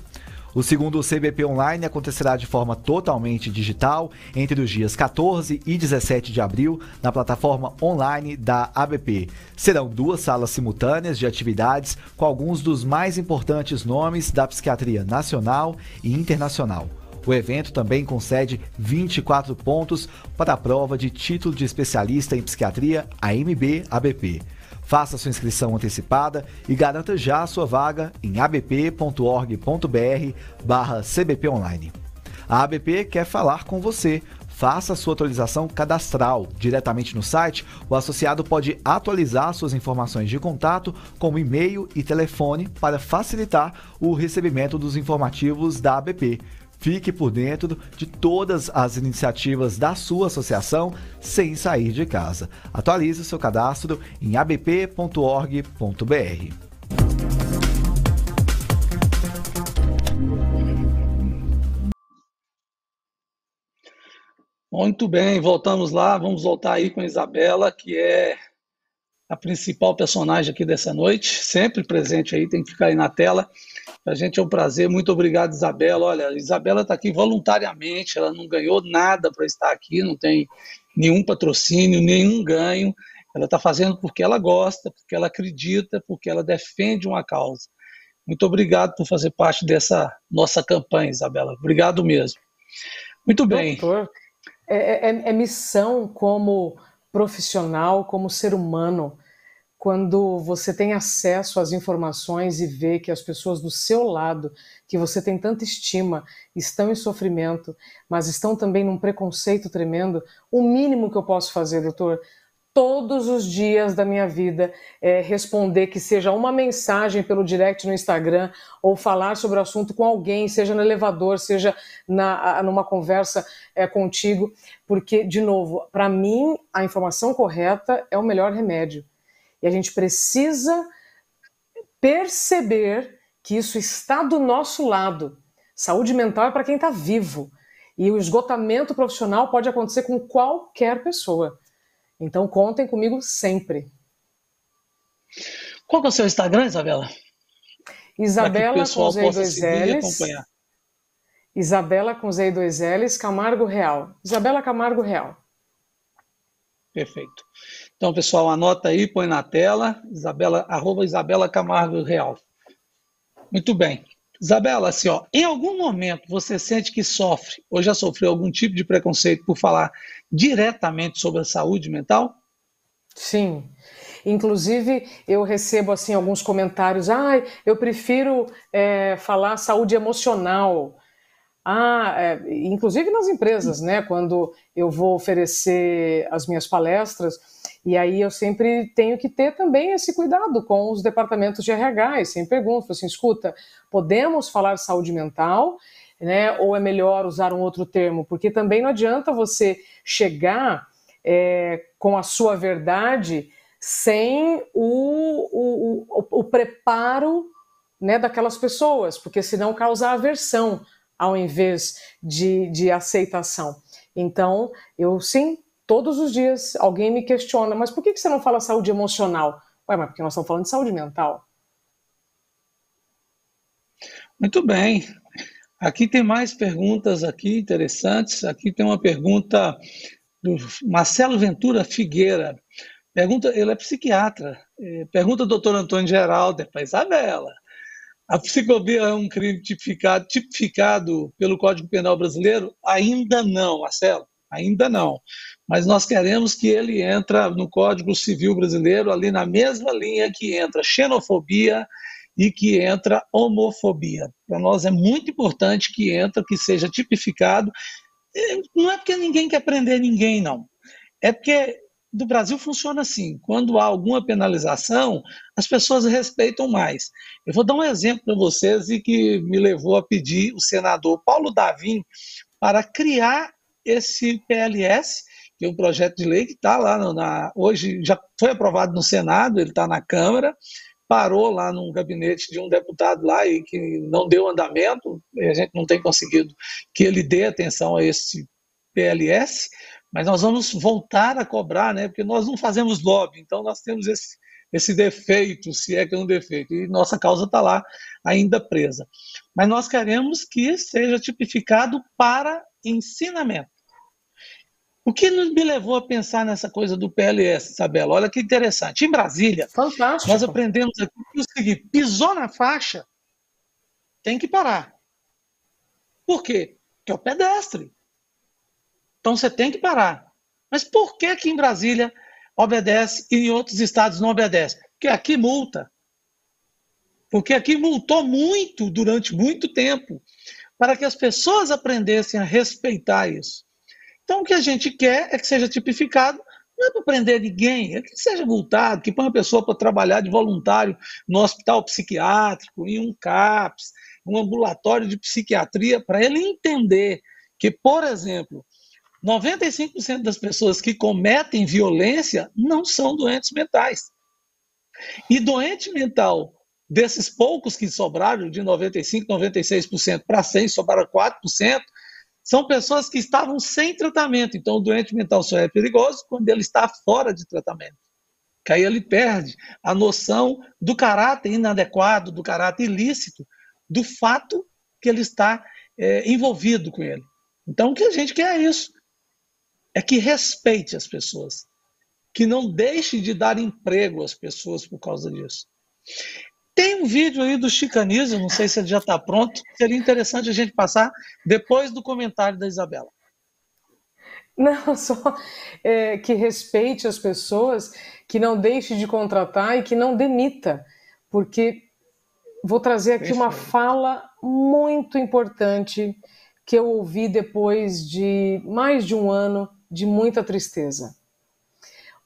O segundo CBP Online acontecerá de forma totalmente digital entre os dias 14 e 17 de abril na plataforma online da ABP. Serão duas salas simultâneas de atividades com alguns dos mais importantes nomes da psiquiatria nacional e internacional. O evento também concede 24 pontos para a prova de título de especialista em psiquiatria AMB-ABP. Faça sua inscrição antecipada e garanta já a sua vaga em abp.org.br barra cbponline. A ABP quer falar com você. Faça sua atualização cadastral diretamente no site. O associado pode atualizar suas informações de contato, como e-mail e telefone, para facilitar o recebimento dos informativos da ABP. Fique por dentro de todas as iniciativas da sua associação sem sair de casa. Atualize o seu cadastro em abp.org.br. Muito bem, voltamos lá. Vamos voltar aí com a Isabela, que é a principal personagem aqui dessa noite, sempre presente aí, tem que ficar aí na tela. Para a gente é um prazer. Muito obrigado, Isabela. Olha, Isabela está aqui voluntariamente, ela não ganhou nada para estar aqui, não tem nenhum patrocínio, nenhum ganho. Ela está fazendo porque ela gosta, porque ela acredita, porque ela defende uma causa. Muito obrigado por fazer parte dessa nossa campanha, Isabela. Obrigado mesmo. Muito bem. Doutor, é, é, é missão como profissional, como ser humano quando você tem acesso às informações e vê que as pessoas do seu lado, que você tem tanta estima, estão em sofrimento, mas estão também num preconceito tremendo, o mínimo que eu posso fazer, doutor, todos os dias da minha vida é, responder que seja uma mensagem pelo direct no Instagram ou falar sobre o assunto com alguém, seja no elevador, seja na, numa conversa é, contigo, porque, de novo, para mim, a informação correta é o melhor remédio. E a gente precisa perceber que isso está do nosso lado. Saúde mental é para quem está vivo. E o esgotamento profissional pode acontecer com qualquer pessoa. Então contem comigo sempre. Qual é o seu Instagram, Isabela? Isabela com Z e dois L's. Isabela com Z 2 L's, Camargo Real. Isabela Camargo Real. Perfeito. Então, pessoal, anota aí, põe na tela, Isabela, arroba Isabela Camargo Real. Muito bem. Isabela, assim, ó, em algum momento você sente que sofre ou já sofreu algum tipo de preconceito por falar diretamente sobre a saúde mental? Sim. Inclusive, eu recebo assim alguns comentários. Ah, eu prefiro é, falar saúde emocional. Ah, é, inclusive nas empresas, né? Quando eu vou oferecer as minhas palestras, e aí eu sempre tenho que ter também esse cuidado com os departamentos de RH, e sempre pergunto assim, escuta, podemos falar saúde mental, né? Ou é melhor usar um outro termo? Porque também não adianta você chegar é, com a sua verdade sem o, o, o, o preparo né, daquelas pessoas, porque senão causa aversão ao invés de, de aceitação. Então, eu sim todos os dias alguém me questiona, mas por que você não fala saúde emocional? Ué, mas porque nós estamos falando de saúde mental. Muito bem. Aqui tem mais perguntas aqui interessantes. Aqui tem uma pergunta do Marcelo Ventura Figueira. Pergunta, ele é psiquiatra. É, pergunta ao doutor Antônio Geraldo, é para Isabela. A psicobia é um crime tipificado, tipificado pelo Código Penal Brasileiro? Ainda não, Marcelo, ainda não mas nós queremos que ele entre no Código Civil Brasileiro ali na mesma linha que entra xenofobia e que entra homofobia. Para nós é muito importante que entra, que seja tipificado. Não é porque ninguém quer prender ninguém, não. É porque do Brasil funciona assim: quando há alguma penalização, as pessoas respeitam mais. Eu vou dar um exemplo para vocês e que me levou a pedir o senador Paulo Davim para criar esse PLS tem um projeto de lei que está lá no, na, hoje já foi aprovado no Senado, ele está na Câmara, parou lá num gabinete de um deputado lá e que não deu andamento, e a gente não tem conseguido que ele dê atenção a esse PLS, mas nós vamos voltar a cobrar, né? Porque nós não fazemos lobby, então nós temos esse, esse defeito, se é que é um defeito, e nossa causa está lá ainda presa. Mas nós queremos que seja tipificado para ensinamento. O que me levou a pensar nessa coisa do PLS, Isabela? Olha que interessante. Em Brasília, Fantástico. nós aprendemos aqui é o seguinte: pisou na faixa, tem que parar. Por quê? Porque é o pedestre. Então você tem que parar. Mas por que que em Brasília obedece e em outros estados não obedece? Porque aqui multa. Porque aqui multou muito durante muito tempo para que as pessoas aprendessem a respeitar isso. Então, o que a gente quer é que seja tipificado, não é para prender ninguém, é que seja multado, que põe uma pessoa para trabalhar de voluntário no hospital psiquiátrico, em um CAPS, um ambulatório de psiquiatria, para ele entender que, por exemplo, 95% das pessoas que cometem violência não são doentes mentais. E doente mental, desses poucos que sobraram, de 95%, 96% para 100%, sobraram 4%, são pessoas que estavam sem tratamento. Então, o doente mental só é perigoso quando ele está fora de tratamento. Que aí ele perde a noção do caráter inadequado, do caráter ilícito, do fato que ele está é, envolvido com ele. Então, o que a gente quer é isso: é que respeite as pessoas, que não deixe de dar emprego às pessoas por causa disso. Tem um vídeo aí do Chicanismo, não sei se ele já está pronto. Seria interessante a gente passar depois do comentário da Isabela. Não, só é, que respeite as pessoas, que não deixe de contratar e que não demita, porque vou trazer aqui uma fala muito importante que eu ouvi depois de mais de um ano de muita tristeza.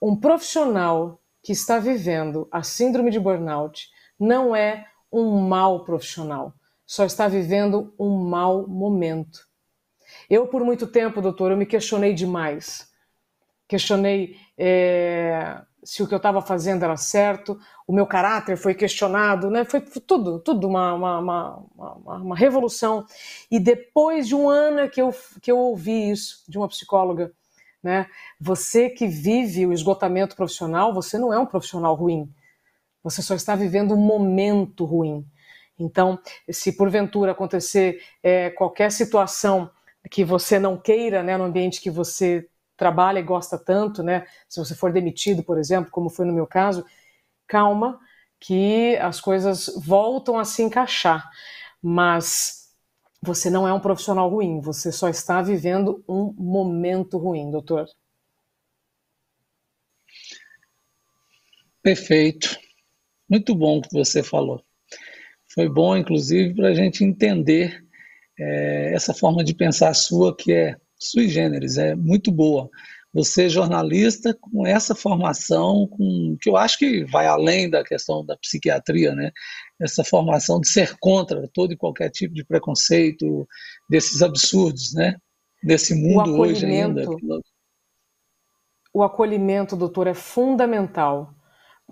Um profissional que está vivendo a síndrome de burnout não é um mau profissional, só está vivendo um mau momento. Eu, por muito tempo, doutor, eu me questionei demais. Questionei é, se o que eu estava fazendo era certo, o meu caráter foi questionado, né? foi tudo, tudo uma, uma, uma, uma revolução. E depois de um ano é que eu, que eu ouvi isso de uma psicóloga, né? você que vive o esgotamento profissional, você não é um profissional ruim você só está vivendo um momento ruim. Então, se porventura acontecer é, qualquer situação que você não queira, né, no ambiente que você trabalha e gosta tanto, né, se você for demitido, por exemplo, como foi no meu caso, calma, que as coisas voltam a se encaixar. Mas você não é um profissional ruim, você só está vivendo um momento ruim, doutor. Perfeito. Muito bom o que você falou. Foi bom, inclusive, para a gente entender é, essa forma de pensar sua, que é sui generis, é muito boa. Você é jornalista com essa formação, com, que eu acho que vai além da questão da psiquiatria, né? Essa formação de ser contra todo e qualquer tipo de preconceito, desses absurdos, né? Desse mundo hoje ainda. O acolhimento, doutor, é fundamental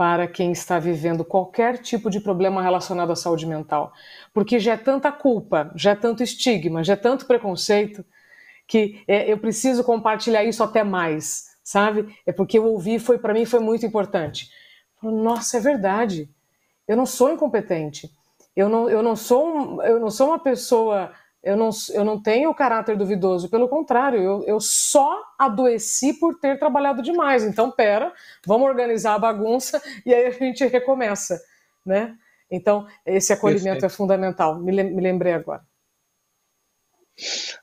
para quem está vivendo qualquer tipo de problema relacionado à saúde mental. Porque já é tanta culpa, já é tanto estigma, já é tanto preconceito, que é, eu preciso compartilhar isso até mais, sabe? É porque eu ouvi, foi para mim foi muito importante. Falo, Nossa, é verdade. Eu não sou incompetente. Eu não, eu não sou, um, eu não sou uma pessoa eu não, eu não tenho o caráter duvidoso, pelo contrário, eu, eu só adoeci por ter trabalhado demais. Então, pera, vamos organizar a bagunça e aí a gente recomeça, né? Então, esse acolhimento é Perfeito. é fundamental, me, me lembrei agora.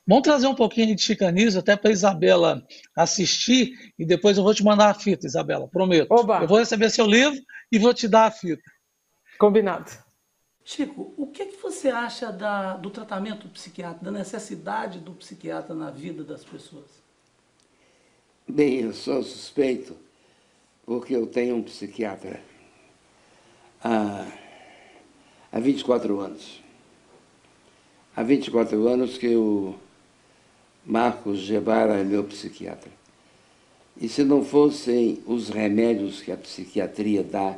Vamos trazer um pouquinho de chicanismo até para Isabela assistir e depois eu vou te mandar a fita, Isabela, prometo. Oba. Eu vou receber seu livro e vou te dar a fita. Combinado. Chico, o que, é que você acha da, do tratamento do psiquiatra, da necessidade do psiquiatra na vida das pessoas? Bem, eu sou suspeito, porque eu tenho um psiquiatra há, há 24 anos. Há 24 anos que o Marcos Gebara é meu psiquiatra. E se não fossem os remédios que a psiquiatria dá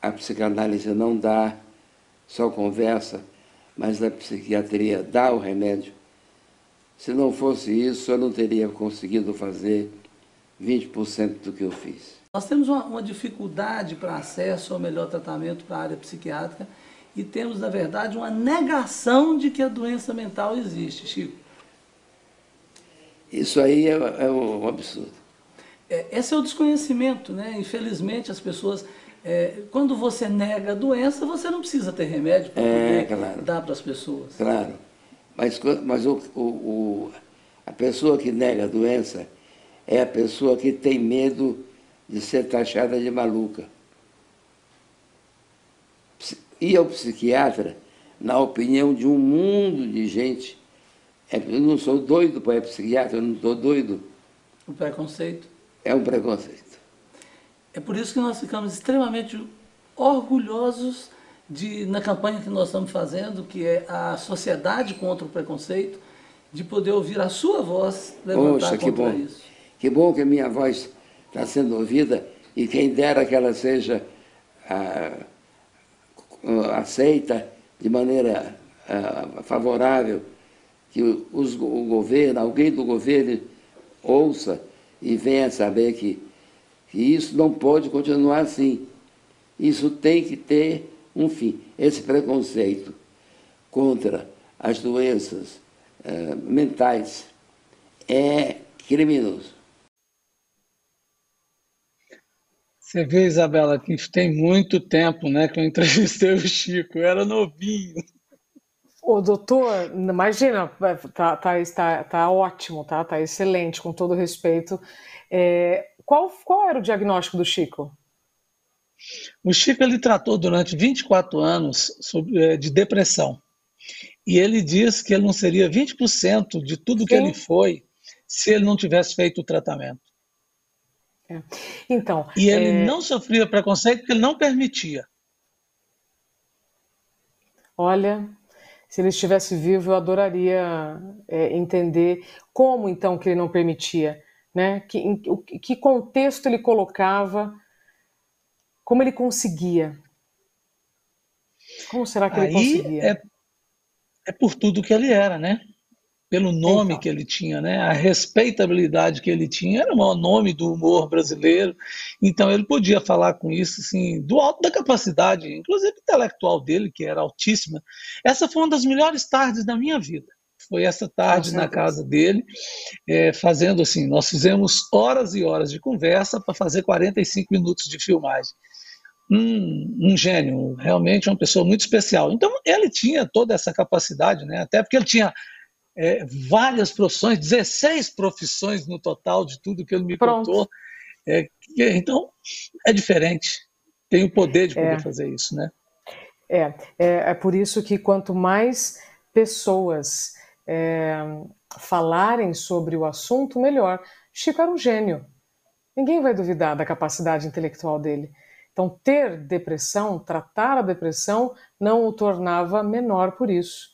a psicanálise não dá só conversa, mas a psiquiatria dá o remédio. Se não fosse isso, eu não teria conseguido fazer 20% do que eu fiz. Nós temos uma, uma dificuldade para acesso ao melhor tratamento para a área psiquiátrica e temos, na verdade, uma negação de que a doença mental existe, Chico. Isso aí é, é um absurdo. É, esse é o desconhecimento, né? Infelizmente, as pessoas é, quando você nega a doença, você não precisa ter remédio para é, poder claro. dar para as pessoas. Claro. Mas, mas o, o, o, a pessoa que nega a doença é a pessoa que tem medo de ser taxada de maluca. Ir ao psiquiatra, na opinião de um mundo de gente, é, eu não sou doido para ir psiquiatra, eu não estou doido. O preconceito. É um preconceito. É por isso que nós ficamos extremamente orgulhosos de, na campanha que nós estamos fazendo, que é a Sociedade contra o Preconceito, de poder ouvir a sua voz levantar Poxa, contra que bom. isso. Que bom que a minha voz está sendo ouvida e quem dera que ela seja ah, aceita de maneira ah, favorável, que os, o governo, alguém do governo ouça e venha saber que que isso não pode continuar assim. Isso tem que ter um fim. Esse preconceito contra as doenças eh, mentais é criminoso. Você vê, Isabela, que tem muito tempo né, que eu entrevistei o Chico, eu era novinho. O doutor, imagina, tá, tá, tá, tá ótimo, tá, tá excelente, com todo respeito. É, qual, qual era o diagnóstico do Chico? O Chico ele tratou durante 24 anos sobre, eh, de depressão. E ele diz que ele não seria 20% de tudo Sim. que ele foi se ele não tivesse feito o tratamento. É. Então, e ele é... não sofria preconceito porque ele não permitia. Olha, se ele estivesse vivo, eu adoraria é, entender como então que ele não permitia né? Que, em, que contexto ele colocava, como ele conseguia? Como será que Aí ele conseguia? É, é por tudo que ele era, né? Pelo nome então. que ele tinha, né? A respeitabilidade que ele tinha era o maior nome do humor brasileiro. Então ele podia falar com isso, assim, do alto da capacidade, inclusive intelectual dele, que era altíssima. Essa foi uma das melhores tardes da minha vida foi essa tarde na casa dele, é, fazendo assim. Nós fizemos horas e horas de conversa para fazer 45 minutos de filmagem. Um, um, gênio, realmente uma pessoa muito especial. Então, ele tinha toda essa capacidade, né? até porque ele tinha é, várias profissões, 16 profissões no total de tudo que ele me Pronto. contou. É, então, é diferente. Tem o poder de poder é. fazer isso, né? É, é, é por isso que quanto mais pessoas é, falarem sobre o assunto, melhor. Chico era um gênio. Ninguém vai duvidar da capacidade intelectual dele. Então, ter depressão, tratar a depressão, não o tornava menor por isso,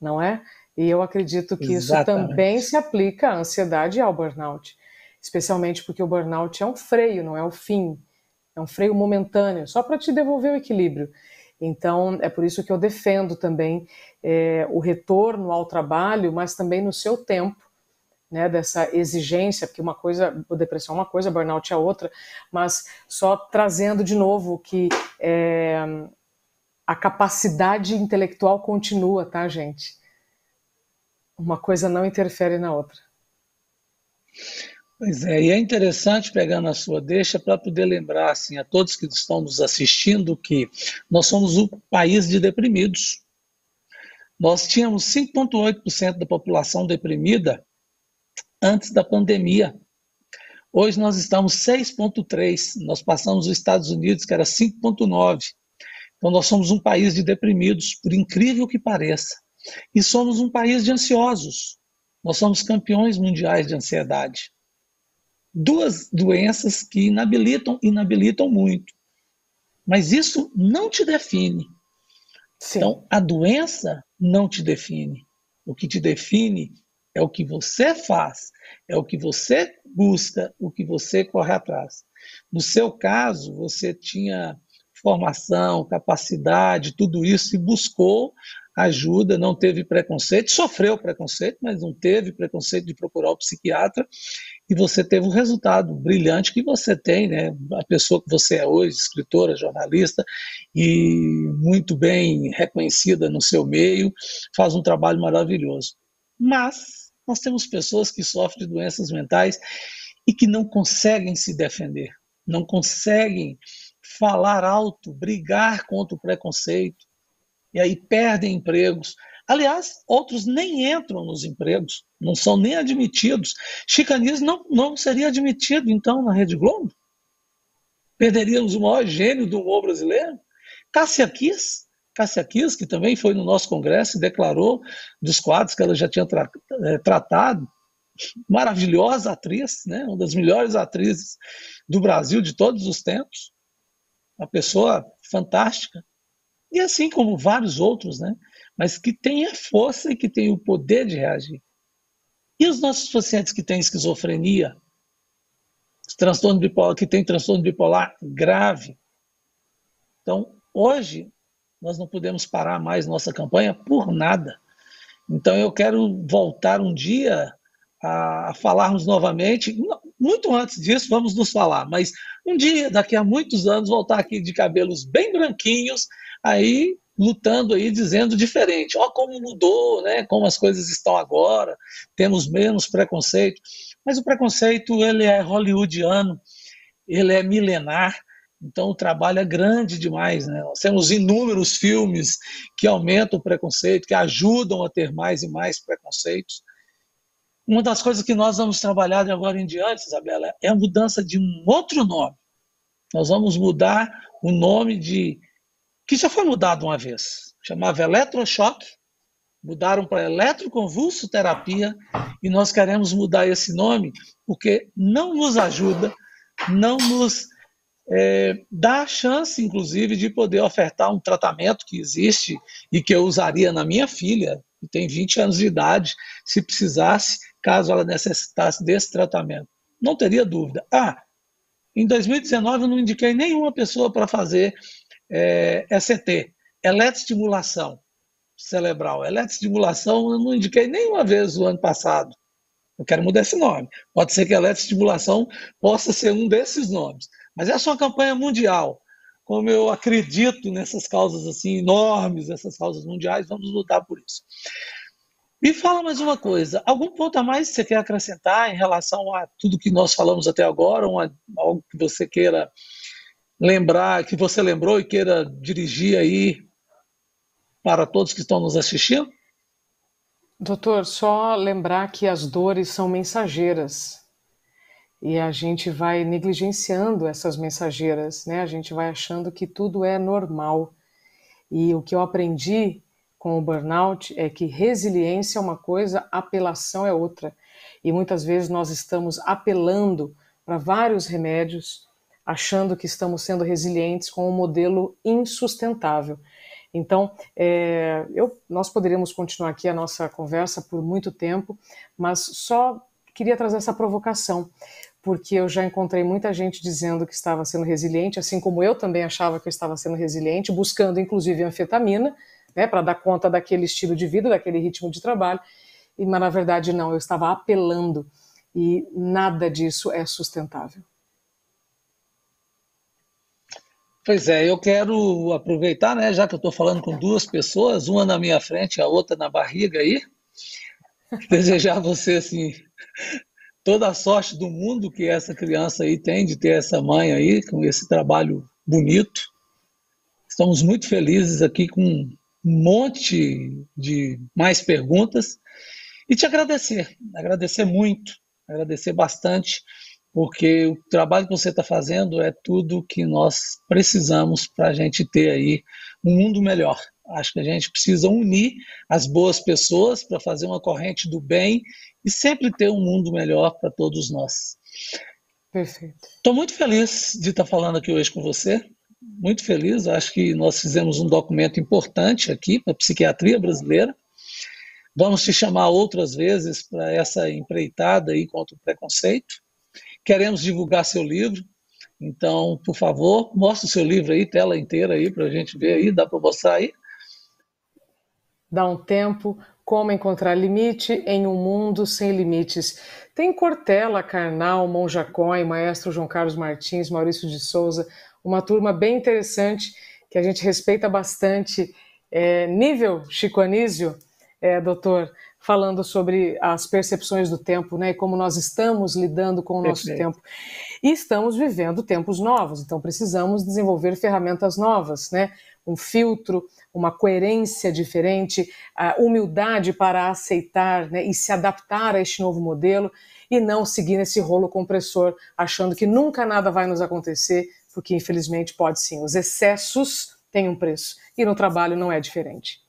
não é? E eu acredito que Exatamente. isso também se aplica à ansiedade e ao burnout, especialmente porque o burnout é um freio, não é o fim, é um freio momentâneo, só para te devolver o equilíbrio. Então, é por isso que eu defendo também é, o retorno ao trabalho, mas também no seu tempo, né, dessa exigência, porque uma coisa, depressão é uma coisa, burnout é outra, mas só trazendo de novo que é, a capacidade intelectual continua, tá, gente? Uma coisa não interfere na outra. Pois é, e é interessante pegar na sua deixa para poder lembrar assim, a todos que estão nos assistindo que nós somos o país de deprimidos. Nós tínhamos 5,8% da população deprimida antes da pandemia. Hoje nós estamos 6,3%. Nós passamos os Estados Unidos, que era 5,9%. Então nós somos um país de deprimidos, por incrível que pareça. E somos um país de ansiosos. Nós somos campeões mundiais de ansiedade duas doenças que inabilitam, inabilitam muito. Mas isso não te define. Sim. Então, a doença não te define. O que te define é o que você faz, é o que você busca, o que você corre atrás. No seu caso, você tinha formação, capacidade, tudo isso, e buscou ajuda, não teve preconceito, sofreu preconceito, mas não teve preconceito de procurar o psiquiatra, e você teve o resultado brilhante que você tem, né? A pessoa que você é hoje, escritora, jornalista e muito bem reconhecida no seu meio, faz um trabalho maravilhoso. Mas nós temos pessoas que sofrem de doenças mentais e que não conseguem se defender, não conseguem falar alto, brigar contra o preconceito, e aí perdem empregos, Aliás, outros nem entram nos empregos, não são nem admitidos. Chicanismo não, não seria admitido, então, na Rede Globo? Perderíamos o maior gênio do humor brasileiro? Cássia Kiss, Cássia Kiss, que também foi no nosso congresso e declarou dos quadros que ela já tinha tra eh, tratado, maravilhosa atriz, né? uma das melhores atrizes do Brasil de todos os tempos, uma pessoa fantástica, e assim como vários outros, né? mas que tem a força e que tem o poder de reagir. E os nossos pacientes que têm esquizofrenia, transtorno bipolar, que têm transtorno bipolar grave. Então, hoje, nós não podemos parar mais nossa campanha por nada. Então, eu quero voltar um dia a falarmos novamente. Muito antes disso, vamos nos falar, mas um dia, daqui a muitos anos, voltar aqui de cabelos bem branquinhos, aí lutando aí, dizendo diferente. Ó, como mudou, né? Como as coisas estão agora, temos menos preconceito. Mas o preconceito, ele é hollywoodiano, ele é milenar, então o trabalho é grande demais, né? Nós temos inúmeros filmes que aumentam o preconceito, que ajudam a ter mais e mais preconceitos. Uma das coisas que nós vamos trabalhar de agora em diante, Isabela, é a mudança de um outro nome. Nós vamos mudar o nome de que já foi mudado uma vez. Chamava eletrochoque, mudaram para eletroconvulsoterapia e nós queremos mudar esse nome porque não nos ajuda, não nos é, dá a chance, inclusive, de poder ofertar um tratamento que existe e que eu usaria na minha filha, que tem 20 anos de idade, se precisasse, caso ela necessitasse desse tratamento. Não teria dúvida. Ah, em 2019 eu não indiquei nenhuma pessoa para fazer é, ECT, é eletroestimulação cerebral. Eletroestimulação eu não indiquei nenhuma vez o ano passado. Eu quero mudar esse nome. Pode ser que eletroestimulação possa ser um desses nomes. Mas essa é uma campanha mundial. Como eu acredito nessas causas assim enormes, essas causas mundiais, vamos lutar por isso. Me fala mais uma coisa, algum ponto a mais que você quer acrescentar em relação a tudo que nós falamos até agora, uma, algo que você queira lembrar, que você lembrou e queira dirigir aí para todos que estão nos assistindo? Doutor, só lembrar que as dores são mensageiras e a gente vai negligenciando essas mensageiras, né? A gente vai achando que tudo é normal. E o que eu aprendi com o burnout é que resiliência é uma coisa, apelação é outra. E muitas vezes nós estamos apelando para vários remédios achando que estamos sendo resilientes com um modelo insustentável. Então, é, eu, nós poderíamos continuar aqui a nossa conversa por muito tempo, mas só queria trazer essa provocação, porque eu já encontrei muita gente dizendo que estava sendo resiliente, assim como eu também achava que eu estava sendo resiliente, buscando inclusive anfetamina, né, para dar conta daquele estilo de vida, daquele ritmo de trabalho, e, mas na verdade não, eu estava apelando e nada disso é sustentável. Pois é, eu quero aproveitar, né, já que eu estou falando com duas pessoas, uma na minha frente, a outra na barriga aí, desejar a você assim toda a sorte do mundo que essa criança aí tem de ter essa mãe aí com esse trabalho bonito. Estamos muito felizes aqui com um monte de mais perguntas e te agradecer, agradecer muito, agradecer bastante porque o trabalho que você está fazendo é tudo que nós precisamos para a gente ter aí um mundo melhor. Acho que a gente precisa unir as boas pessoas para fazer uma corrente do bem e sempre ter um mundo melhor para todos nós. Perfeito. Estou muito feliz de estar tá falando aqui hoje com você. Muito feliz. Acho que nós fizemos um documento importante aqui para a psiquiatria brasileira. Vamos te chamar outras vezes para essa empreitada aí contra o preconceito. Queremos divulgar seu livro, então, por favor, mostre o seu livro aí, tela inteira aí, para a gente ver aí, dá para mostrar aí? Dá um tempo, como encontrar limite em um mundo sem limites. Tem Cortella, Carnal, Monja Maestro João Carlos Martins, Maurício de Souza, uma turma bem interessante que a gente respeita bastante. É, nível Chico Anísio, é, doutor, falando sobre as percepções do tempo, né, e como nós estamos lidando com o nosso Perfeito. tempo. E estamos vivendo tempos novos, então precisamos desenvolver ferramentas novas, né, um filtro, uma coerência diferente, a humildade para aceitar né, e se adaptar a este novo modelo e não seguir nesse rolo compressor achando que nunca nada vai nos acontecer, porque infelizmente pode sim. Os excessos têm um preço e no trabalho não é diferente.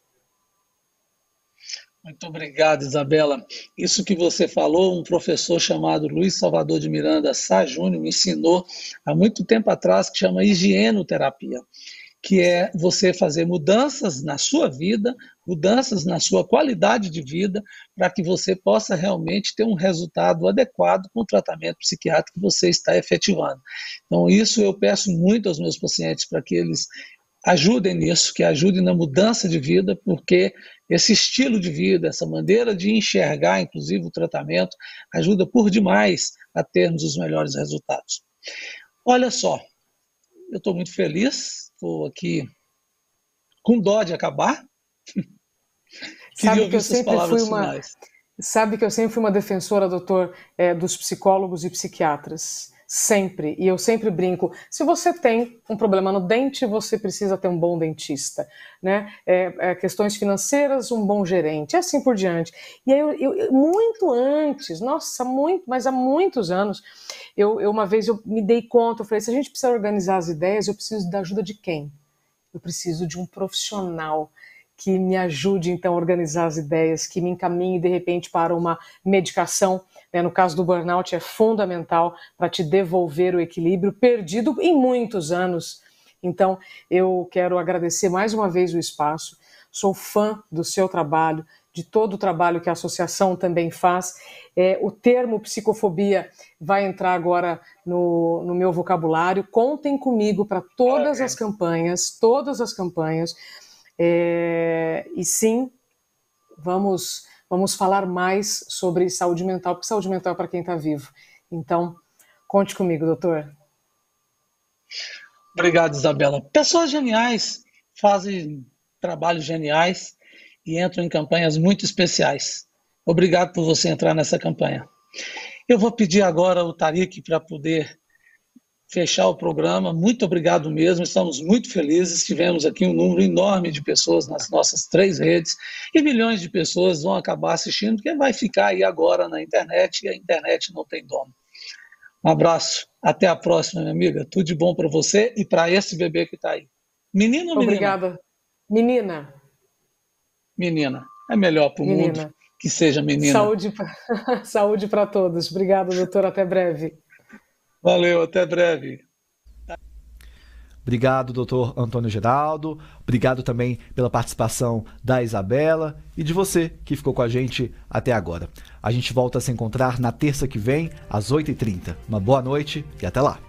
Muito obrigado, Isabela. Isso que você falou, um professor chamado Luiz Salvador de Miranda Sá Júnior me ensinou há muito tempo atrás, que chama higienoterapia, que é você fazer mudanças na sua vida, mudanças na sua qualidade de vida, para que você possa realmente ter um resultado adequado com o tratamento psiquiátrico que você está efetivando. Então, isso eu peço muito aos meus pacientes, para que eles ajudem nisso, que ajudem na mudança de vida, porque esse estilo de vida, essa maneira de enxergar, inclusive, o tratamento, ajuda por demais a termos os melhores resultados. Olha só, eu estou muito feliz, estou aqui com dó de acabar. Sabe que eu sempre fui uma, Sabe que eu sempre fui uma defensora, doutor, é, dos psicólogos e psiquiatras sempre. E eu sempre brinco: se você tem um problema no dente, você precisa ter um bom dentista, né? É, é, questões financeiras, um bom gerente, e assim por diante. E aí, eu, eu, muito antes, nossa, muito, mas há muitos anos, eu, eu uma vez eu me dei conta, eu falei: se a gente precisa organizar as ideias, eu preciso da ajuda de quem? Eu preciso de um profissional que me ajude então a organizar as ideias, que me encaminhe de repente para uma medicação né, no caso do burnout, é fundamental para te devolver o equilíbrio perdido em muitos anos. Então, eu quero agradecer mais uma vez o espaço. Sou fã do seu trabalho, de todo o trabalho que a associação também faz. É, o termo psicofobia vai entrar agora no, no meu vocabulário. Contem comigo para todas as campanhas, todas as campanhas. É, e sim, vamos vamos falar mais sobre saúde mental, porque saúde mental é para quem está vivo. Então, conte comigo, doutor. Obrigado, Isabela. Pessoas geniais fazem trabalhos geniais e entram em campanhas muito especiais. Obrigado por você entrar nessa campanha. Eu vou pedir agora o Tariq para poder fechar o programa. Muito obrigado mesmo, estamos muito felizes. Tivemos aqui um número enorme de pessoas nas nossas três redes e milhões de pessoas vão acabar assistindo, porque vai ficar aí agora na internet e a internet não tem dono. Um abraço, até a próxima, minha amiga. Tudo de bom para você e para esse bebê que está aí. Menino ou menina? Obrigada. Menina. Menina. É melhor para o mundo que seja menina. Saúde, saúde para todos. Obrigada, doutor. Até breve. Valeu, até breve. Obrigado, doutor Antônio Geraldo. Obrigado também pela participação da Isabela e de você que ficou com a gente até agora. A gente volta a se encontrar na terça que vem, às 8h30. Uma boa noite e até lá.